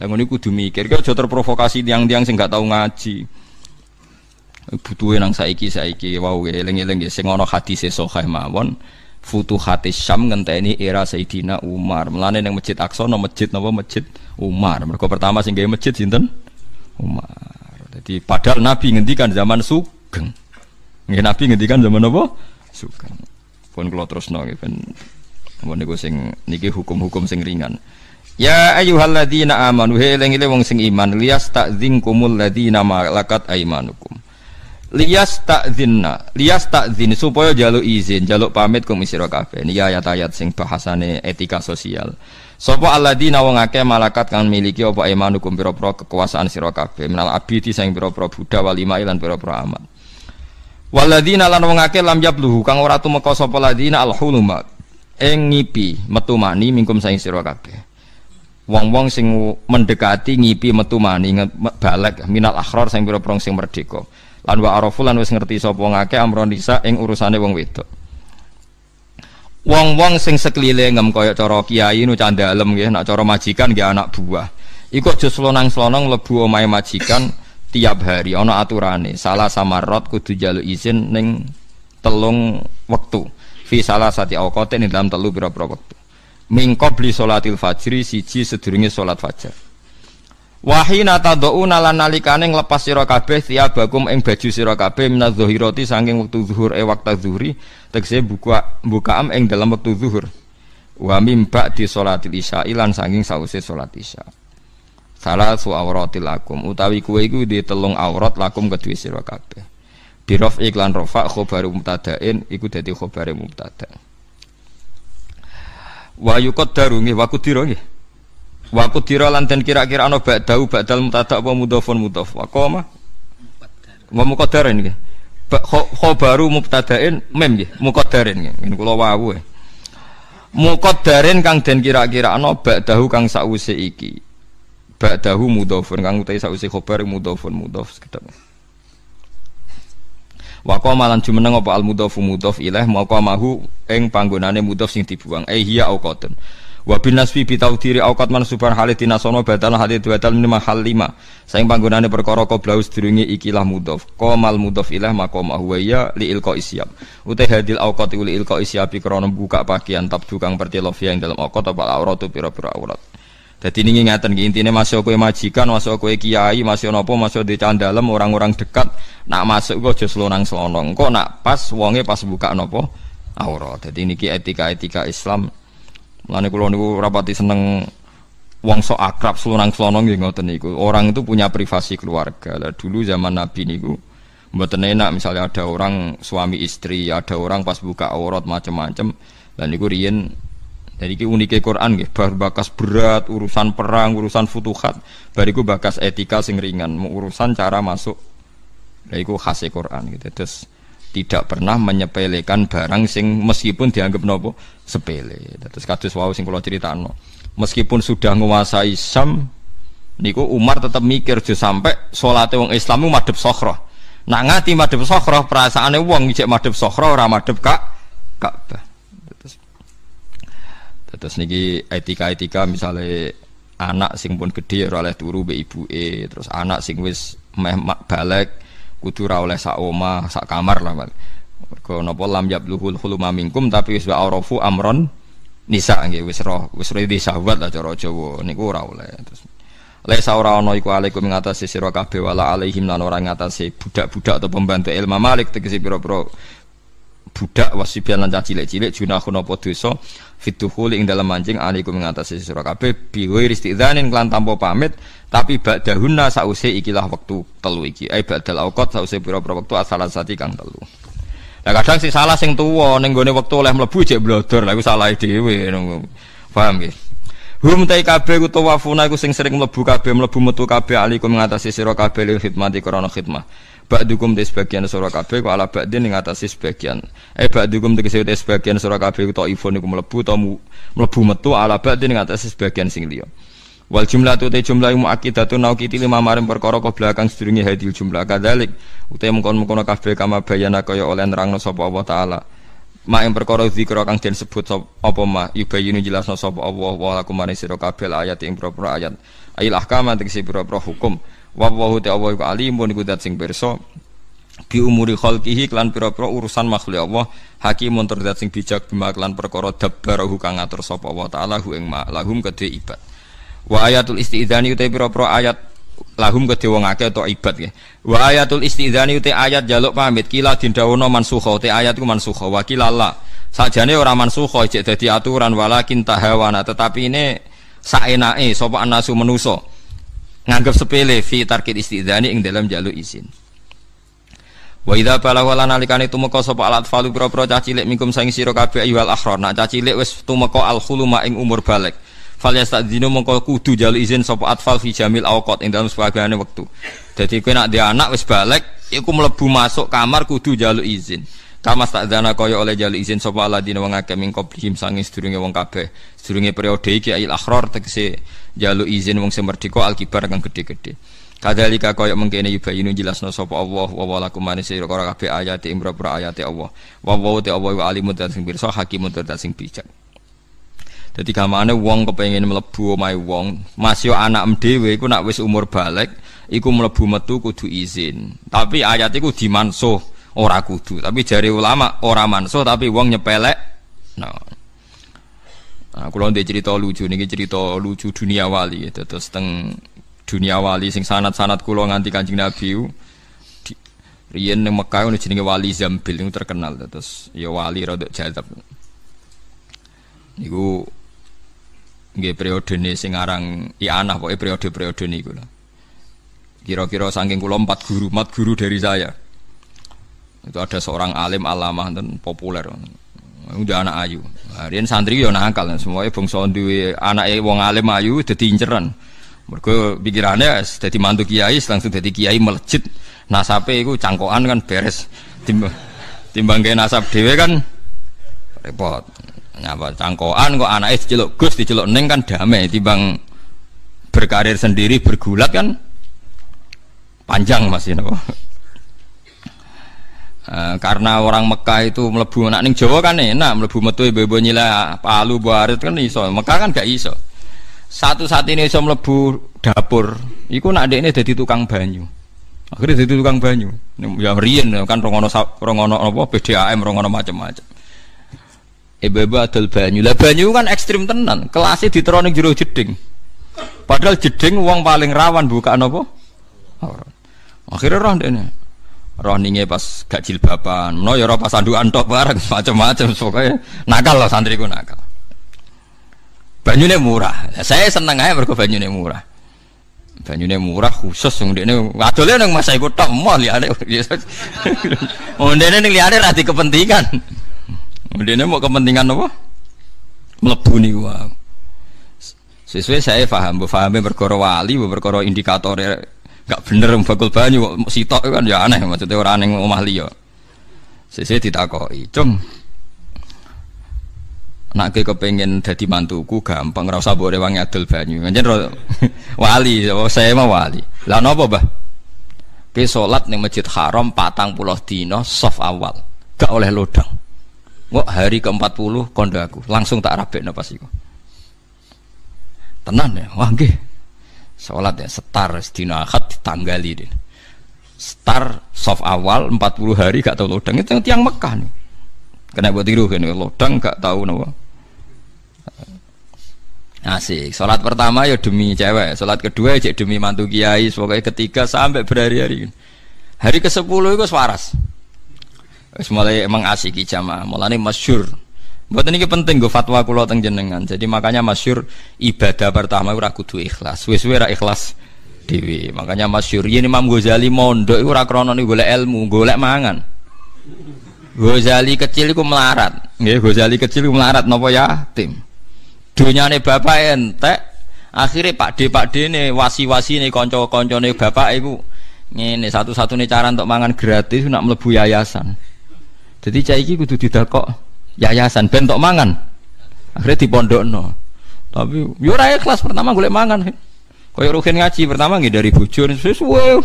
Lagu ini kudu mikir, kau jauh terprovokasi tiang-tiang sih nggak tahu ngaji. Butuhin nang saiki saiki wau lengi eling sing ana hadise sahih mawon. Futuhati Syam ngenteni era Sayyidina Umar. Melane yang Masjid Aqsa no masjid napa Masjid Umar. Mereka pertama sing gawe masjid sinten? Umar. Jadi padahal Nabi ngendikan zaman Sugeng. Nggih Nabi ngendikan zaman apa? Sugeng. Pun kula terusno nggih ben ampun niku sing niki hukum-hukum sing ringan. Ya ayyuhalladzina amanu he eling wong sing iman liyas nama ladzina malakat hukum Lias takzinna, lias zin supaya jaluk izin, jaluk pamit ke misira kafe. Ini ayat-ayat sing bahasane etika sosial. Sopo alladzina wong ake malakat kang miliki apa imanukum pira-pira kekuasaan sira kafe. minal abidi sing pira-pira buddha walima lan pira-pira amat. Waladina lan wong ake lam luhu kang ora tumeka sapa ladina alhuluma eng ngipi metu mani mingkum saing sira kabeh. Wong-wong sing mendekati ngipi metu mani balek minal akhror sing pira-pira sing merdeka lan wa arafu lan wis ngerti sapa ngake amron nisa ing urusane wong wedok wong-wong sing sekelilingem kaya cara kiai nu candalem nggih nak cara majikan nggih anak buah iku aja slonang-slonang mlebu omahe majikan tiap hari ana aturane salah sama rot kudu jaluk izin ning telung wektu fi salah sati awqatin ing dalam telu pira-pira wektu mingko beli salatil fajri siji sedurunge salat fajar Wahina tad'una lan nalikane nglepas sira kabeh tiabakum ing baju sira kabeh minaz zahirati saking wektu zuhur e waktu zuhri tegese buka bukaam ing dalam wektu zuhur. Wa mim ba'di sholatil isya lan saking sause salat isya. Salah su awratil lakum utawi kuwe iku di telung aurat lakum kedue sira kabeh. Birof iklan rofa khobar mubtada'in iku dadi khobar mubtada'. Wa yuqaddaru nggih wa Wa kudira lan den kira-kira ana ba'dahu ba'dal mutadak apa mudhofun mudhof. Wa qoma wa muqaddar nggih. Khobaru mubtadain mem nggih, muqaddarin nggih. Ngene kula wau. E. Muqaddarin kang den kira-kira ana ba'dahu kang sakwise iki. Ba'dahu mudhofun kang utahe sakwise khobar mudhofun mudhof sekedap. wa qama lan jumeneng apa al mudhafu mudhaf ilaih hu ing panggonane mudhaf sing dibuang eh hiya au qatun Wa bin nasfi bi awqat man subhan halitina dinasono batal dua tal min mahal lima. Saing panggonane perkara qabla sedurunge ikilah mudhof. Qamal mudhof ilah maqama huwa ya li ilqa isyab. Uta hadil awqat li ilqa isyabi krana buka pakaian tabdu kang pertelo yang dalam auqat apa auratu pira-pira aurat. Jadi ini ingatan intinya masuk kue majikan, masuk kue kiai, masuk nopo, masuk di dalam orang-orang dekat nak masuk kok aja selonang selonong, kok nak pas wonge pas buka nopo aurat. Jadi ini etika etika Islam Mulane kula niku rapati seneng wong sok akrab slonang-slonong nggih ngoten niku. Orang itu punya privasi keluarga. Lah dulu zaman Nabi niku mboten enak misalnya ada orang suami istri, ada orang pas buka aurat macam-macam. Lah niku riyen jadi ki uniknya Quran nggih, bar bakas berat, urusan perang, urusan futuhat, bariku bakas etika sing ringan, urusan cara masuk. Lah iku khase Quran gitu. Terus tidak pernah menyepelekan barang sing meskipun dianggap nopo sepele. Terus kados wau sing kula critakno. Meskipun sudah menguasai Sam niku Umar tetap mikir jo sampai salate wong Islam madhep sokhroh. Nak ngati madhep sokhroh perasaane wong ijek madhep sokhroh ora madhep Kak Ka'bah. Terus terus niki etika-etika misalnya anak sing pun gede ora oleh turu mbek ibuke, terus anak sing wis meh balik kudu ra oleh sak omah sak kamar lah mergo napa lam yabluhul huluma minkum tapi wis arafu amron nisa nggih wis roh wis ridi lah cara Jawa niku ora oleh terus Laisa ora ana iku alaikum ing sira kabeh wala alaihim lan ora ing atase budak-budak atau pembantu ilmu Malik tegese pira-pira budak wasibian lan cah cilik-cilik junahun apa dosa fituhuli ing dalam mancing alaikum ing atase sira kabeh biwi ristidzanin kelan tanpa pamit tapi ba'dahunna sause ikilah waktu telu iki ai ba'dal auqat sause pira-pira wektu asalan sati kang telu Nah kadang sing salah sing tuwa ning gone wektu oleh mlebu jek blodor lha iku salah dhewe. Paham nggih? Hum ta kabeh utawa funa iku sing sering mlebu kabeh mlebu metu kabeh aliku ngatasi sira kabeh lil khidmati krana khidmah ba'dukum di sebagian surah kabeh kok ala ba'din ing atase sebagian. Eh ba'dukum di te sebagian sira kabeh tok ifon iku mlebu tau mlebu metu ala ba'din ing atase sebagian sing liya. Wal jumlah tu te jumlah mu akidatu nau kiti lima marim perkara kok belakang sedurungi hadil jumlah kadalik uta mengkon-mengkon kabeh kama bayana kaya oleh nerangno sapa Allah taala. ma yang perkara zikra kang den sebut apa ma yubayinu jelasno sapa Allah wa lakum maring sira ayat yang berapa pira ayat ayil kama tegese berapa hukum wallahu ta'ala iku alimun iku zat sing pirsa bi umuri khalqihi klan pira-pira urusan makhluk Allah hakimun tur sing bijak bima klan perkara dabbarahu kang ngatur sapa wa ta'ala hu ing lahum kedhe ibad wa ayatul istidzani uta pira-pira ayat lahum kedhe wong akeh atau ibad ya wa ayatul istidzani uta ayat jaluk pamit kila dindawono mansukha uta ayat ku mansukha wa kila la sakjane ora mansukha cek dadi aturan walakin tahawana tetapi ini saenake sapa anasu menusa nganggap sepele fi tarkit istidzani ing dalam jalur izin Wa idza balagha lan alikane tumeka sapa alat falu pira-pira cah cilik mingkum saing sira kabeh ayu al akhron nak cah cilik wis tumeka al khuluma ing umur balik fal yastadzinu mongko kudu jalu izin sapa atfal fi jamil awqat ing dalam sebagiane wektu dadi kowe nak dia anak wis balik iku mlebu masuk kamar kudu jalu izin kama stadzana kaya oleh jalu izin sapa aladin wong akeh ming qablihim sedurunge wong kabeh sedurunge periode iki ayil akhror tegese jaluk izin wong sing merdeka alkibar kang gede-gede. Kadzalika kaya mengkene yubayinu jelasno sapa Allah wa walakum sira karo kabeh ayat imra-imra ayat Allah. Wa wa te Allah wa alimun dan sing pirsa hakimun dan sing bijak. Dadi gamane wong kepengin mlebu omahe wong, mas yo anak dhewe iku nak wis umur balik iku mlebu metu kudu izin. Tapi ayat iku dimansuh ora kudu. Tapi jari ulama ora mansuh tapi wong nyepelek. no. Nah, kalau ndek cerita lucu nih, cerita lucu dunia wali gitu. Terus teng dunia wali sing sanat-sanat kulo nganti kancing Nabi di, yang nang Mekah ono jenenge Wali Zambil itu terkenal terus ya wali rodok jazab. Niku nggih periode ne sing aran Ianah pokoke periode-periode niku kiro Kira-kira saking kula empat guru, empat guru dari saya. Itu ada seorang alim alamah dan populer. Udah anak ayu. Nah, Rian santri yo nakal, semuanya bangsa duwe e wong alim ayu jadi inceran. Mergo pikirannya dadi mantu kiai langsung dadi kiai melejit. Nasabe itu cangkoan kan beres. Timbang timbang gawe nasab dewe kan repot. Nyapa cangkoan, kok anake diceluk Gus diceluk neng kan damai timbang berkarir sendiri bergulat kan panjang masih ya, nopo. Eh, karena orang Mekah itu melebu anak ning Jawa kan enak melebu metu ibu-ibu nyila palu buarit kan iso Mekah kan gak iso satu saat ini iso melebu dapur iku nak ini jadi tukang banyu akhirnya jadi tukang banyu ya rien kan rongono rongono apa PDAM rongono macam-macam ibu-ibu adol banyu lah banyu kan ekstrim tenan kelasnya diteronik jero jeding padahal jeding uang paling rawan buka apa akhirnya roh ini roh ninge pas gak jilbaban no ya roh pas sanduan antok bareng macam-macam pokoknya nakal loh santriku nakal banyune murah saya seneng aja banyu banyune murah banyune murah khusus yang dia ini loh yang masa ikut tok mall ya dia dekne lihat dia kepentingan dia dekne mau kepentingan apa nih gua. sesuai saya faham, pahame berkorowali, wali, indikator indikator Gak bener bakul banyu sitok kan ya aneh maksudnya orang aneh ngomah liya. sisi ditakoi "Cung, nak ke kepengen jadi mantuku gampang rasa boleh wangi rewangi banyu. Njen wali, saya mah wali. Lah nopo bah? Ke sholat nih Masjid Haram patang pulau tino soft awal. Gak oleh lodang. Wah hari ke-40 puluh aku, langsung tak rabekno sih sih? Tenan ya, wah gih sholat ya setar sedina akad ditanggali deh setar soft awal 40 hari gak tahu lodang itu tiang Mekah nih kena buat tiru kan lodang gak tahu nawa asik sholat pertama ya demi cewek sholat kedua ya demi mantu kiai pokoknya ketiga sampai berhari-hari hari ke sepuluh itu suaras semuanya mulai emang asik jamaah, ini masyur Buat ini penting gue fatwa kulo teng jenengan. Jadi makanya masyur ibadah pertama ora kudu ikhlas. Wis ikhlas dewi. Makanya masyur ini Imam jali mondok itu rakronon itu golek ilmu, golek mangan. Ghazali kecil itu melarat. Nggih, Ghazali kecil itu melarat tim Dunia nih bapak ente, akhirnya Pak D Pak D nih wasi-wasi nih konco-konco nih bapak ibu ini satu-satunya satu cara untuk mangan gratis nak melebu yayasan jadi cai kudu kok yayasan bentuk mangan akhirnya di pondok no tapi yura ya kelas pertama gue mangan yang rukin ngaji pertama gini dari bujur sesuai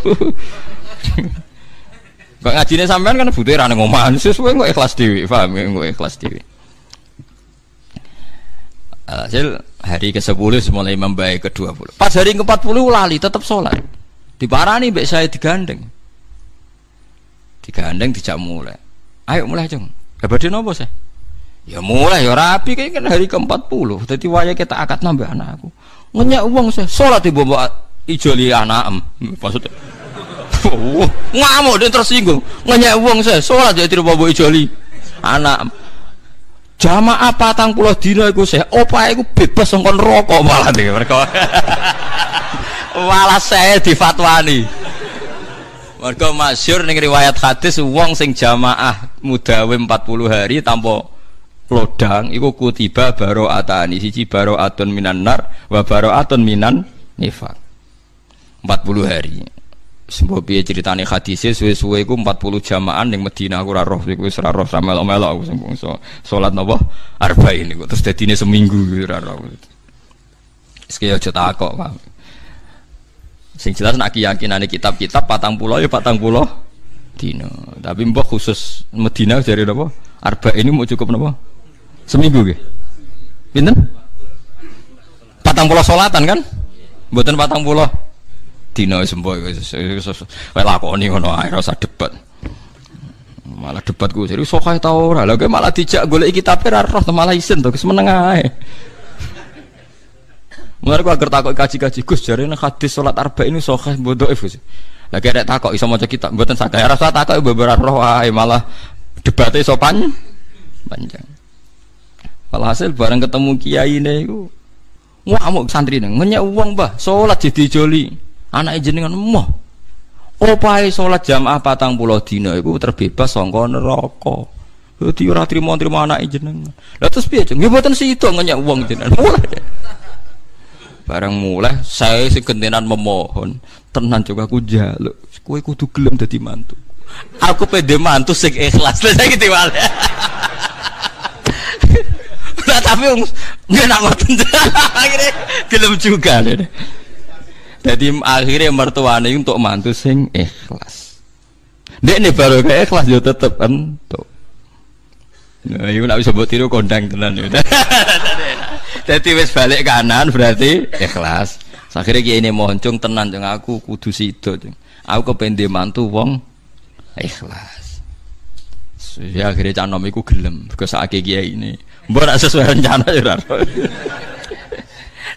ngaji nih sampean kan butuh rana ngomongan sesuai gue ikhlas dewi paham gue ikhlas dewi eh, hasil hari ke-10 mulai membaik ke puluh, pas hari ke puluh lali tetap sholat di parani mbak saya digandeng digandeng dijak mulai ayo mulai cung gak badai nopo saya Ya mulai ya rapi kayak kan hari ke-40. Tadi waya kita akad nambah anakku. Ngenyak uang saya salat ibu mbok ijoli anak. Maksudnya oh, ngamuk dia tersinggung. Ngenyak uang saya, sholat ya tiru mbok ijoli anak. Jamaah patang pulau dina saya, saya itu bebas sangkon rokok malah deh mereka. malah saya difatwani. Mereka masyur ning riwayat hadis uang sing jamaah muda 40 hari tanpa lodang iku kutiba baro atani siji baro atun minan nar wa baro atun minan nifak 40 hari sebuah piye ceritane hadisnya suwe-suwe iku 40 jamaan yang Medina aku raroh aku raroh sama ora melok aku sing so salat napa arba'in ini, terus dadine seminggu raroh sekian Sekali aja takok, Pak. Sing jelas nak keyakinane kitab-kitab patang pulau ya patang pulau dino. Tapi mbok khusus Medina dari apa? Arba ini mau cukup nopo Seminggu ke Pinten? Patang pulau solatan kan? buatan patang pulau? Tino semboy, mbok wis lakoni ngono ae ora Malah debat. Malah debatku jadi sokai tau lah Lah malah dijak boleh kitabe ra roh malah isin to keseneng ae. Mulai aku agar takut kaji-kaji Gus jari ini hadis sholat arba ini sokai bodoh itu. Lagi ada takut bisa mau kita Buatan sakai Rasa takut beberapa roh ay, Malah debatnya sopan panjang Walhasil bareng ketemu kiai ini iku mau santri neng ngenyek uang bah sholat jadi joli anak jenengan mau, opai sholat jamaah patang pulau dino ibu terbebas songko neraka jadi ora terima terima anak jenengan lalu terus piye jeng ya, sih itu ngenyek uang jenengan mulai bareng mulai saya segentenan memohon tenan coba aku jaluk kue kudu gelem jadi mantu aku pede mantu sing ikhlas lah saya gitu malah ya tapi nggak nak ngoten akhirnya gelem juga deh. jadi akhirnya mertuane untuk mantu sing ikhlas dek ini baru kayak ikhlas yo tetep entuk nah itu nak bisa buat tiru kondang tenan jadi wes balik kanan berarti ikhlas akhirnya kayak ini mohon cung tenan cung aku kudu situ cung aku kepengen mantu wong ikhlas ya akhirnya canom aku gelem ke sakit kayak ini bukan sesuai rencana ya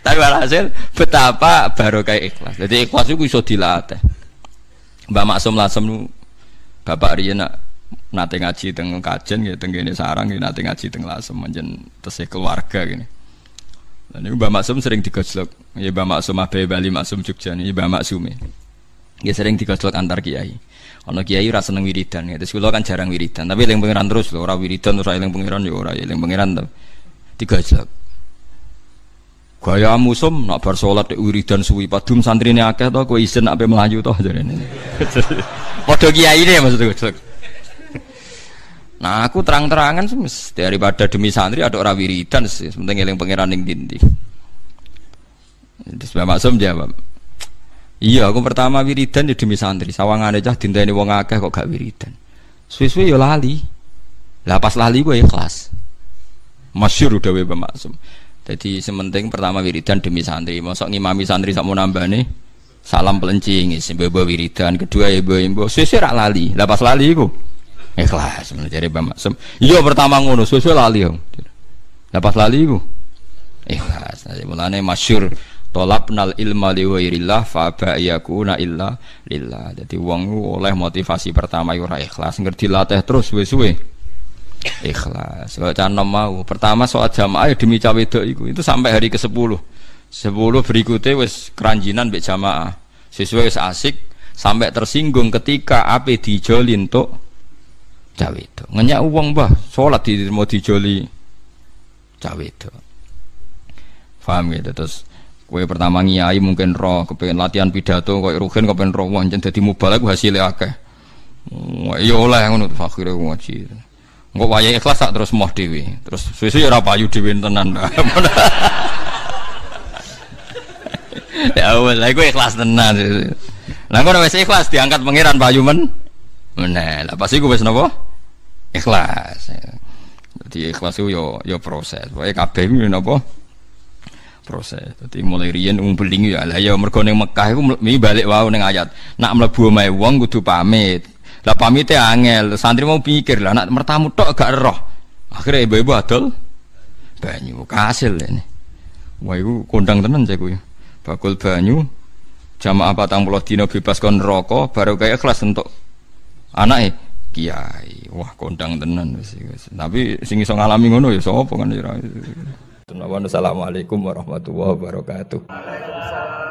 Tapi hasil betapa baru kayak ikhlas. Jadi ikhlas itu bisa dilatih. Mbak Maksum Lasem bapak Bapak nak nate ngaji teng kajen gitu teng gini sarang gitu nate ngaji teng Lasem menjen tesih keluarga gini. Dan ini Mbak Maksum sering digoslok. Ya Mbak Maksum Abe Bali Maksum Jogja ini Mbak Maksum ya. sering digoslok antar kiai. Ono kiai ora seneng wiridan ya. Terus kula kan jarang wiridan, tapi eling pangeran terus lho, ora wiridan terus eling pangeran ya ora eling ya, pangeran to. Tiga jelek. Gaya musum nak bar salat wiridan suwi padum santrine akeh to kowe isin ape melayu to jarene. Padha maksud maksudku. Nah aku terang-terangan daripada demi santri ada orang wiridan sih, penting eling pangeran ning dinding. Terus Mbak sum jawab, Iya, aku pertama wiridan ya demi santri. Sawangane cah dinteni wong akeh kok gak wiridan. suwe yo ya lali. Lah pas lali gue ya ikhlas. Masyur udah we maksum. Jadi sementing pertama wiridan demi santri. Mosok ngimami santri sak mau nambane salam pelencing is mbok wiridan kedua ya mbok suwe rak lali. Lah pas lali gue ikhlas menjadi Mbak Maksum. Iya pertama ngono suwe lali lali. Lah pas lali gue ikhlas. Mulane masyur tolak Tolabnal ilma liwairillah baiyaku na illa lillah. Jadi wong oleh motivasi pertama ora ikhlas, ngerti latih terus suwe-suwe. Ikhlas. Baca mau. Pertama soal jamaah ya demi cawe iku. Itu sampai hari ke sepuluh sepuluh berikutnya wis keranjinan mbek jamaah. Siswa wis asik sampai tersinggung ketika ape dijoli entuk cawe itu. Ngenyak uang bah, sholat di mau dijoli cawe itu. Faham gitu terus Kue pertama ngiayi mungkin roh, kepengen latihan pidato, kau rugen kepengen roh, wancen jadi mubalak gue hasilnya akeh. Oh, iya oleh fakir akhirnya ngaji. Gue wajah ikhlas tak terus mau dewi Terus suwe-suwe ora payu dewi tenan. Ya Allah, lha ikhlas tenan. Lah gue wis ikhlas diangkat pangeran Pak men. Nah, lah pas gue wis Ikhlas. Jadi ikhlas itu yo yo proses. Wae kabeh nopo proses. Jadi mulai riyen um beling ya lah ya mergo ning Mekah iku mi balik wae ning ayat. Nak mlebu omahe wong kudu pamit. Lah pamite angel, santri mau pikir lah nak mertamu tok gak roh. Akhirnya ibu-ibu adol banyu kasil ini. Wah iku kondang tenan cek kuwi. Ya. Bakul banyu jamaah patang puluh dino bebas kon rokok baru kayak kelas untuk anaknya kiai wah kondang tenan tapi sing iso ngalami ngono ya sapa kan ya Assalamualaikum wassalamualaikum warahmatullahi wabarakatuh.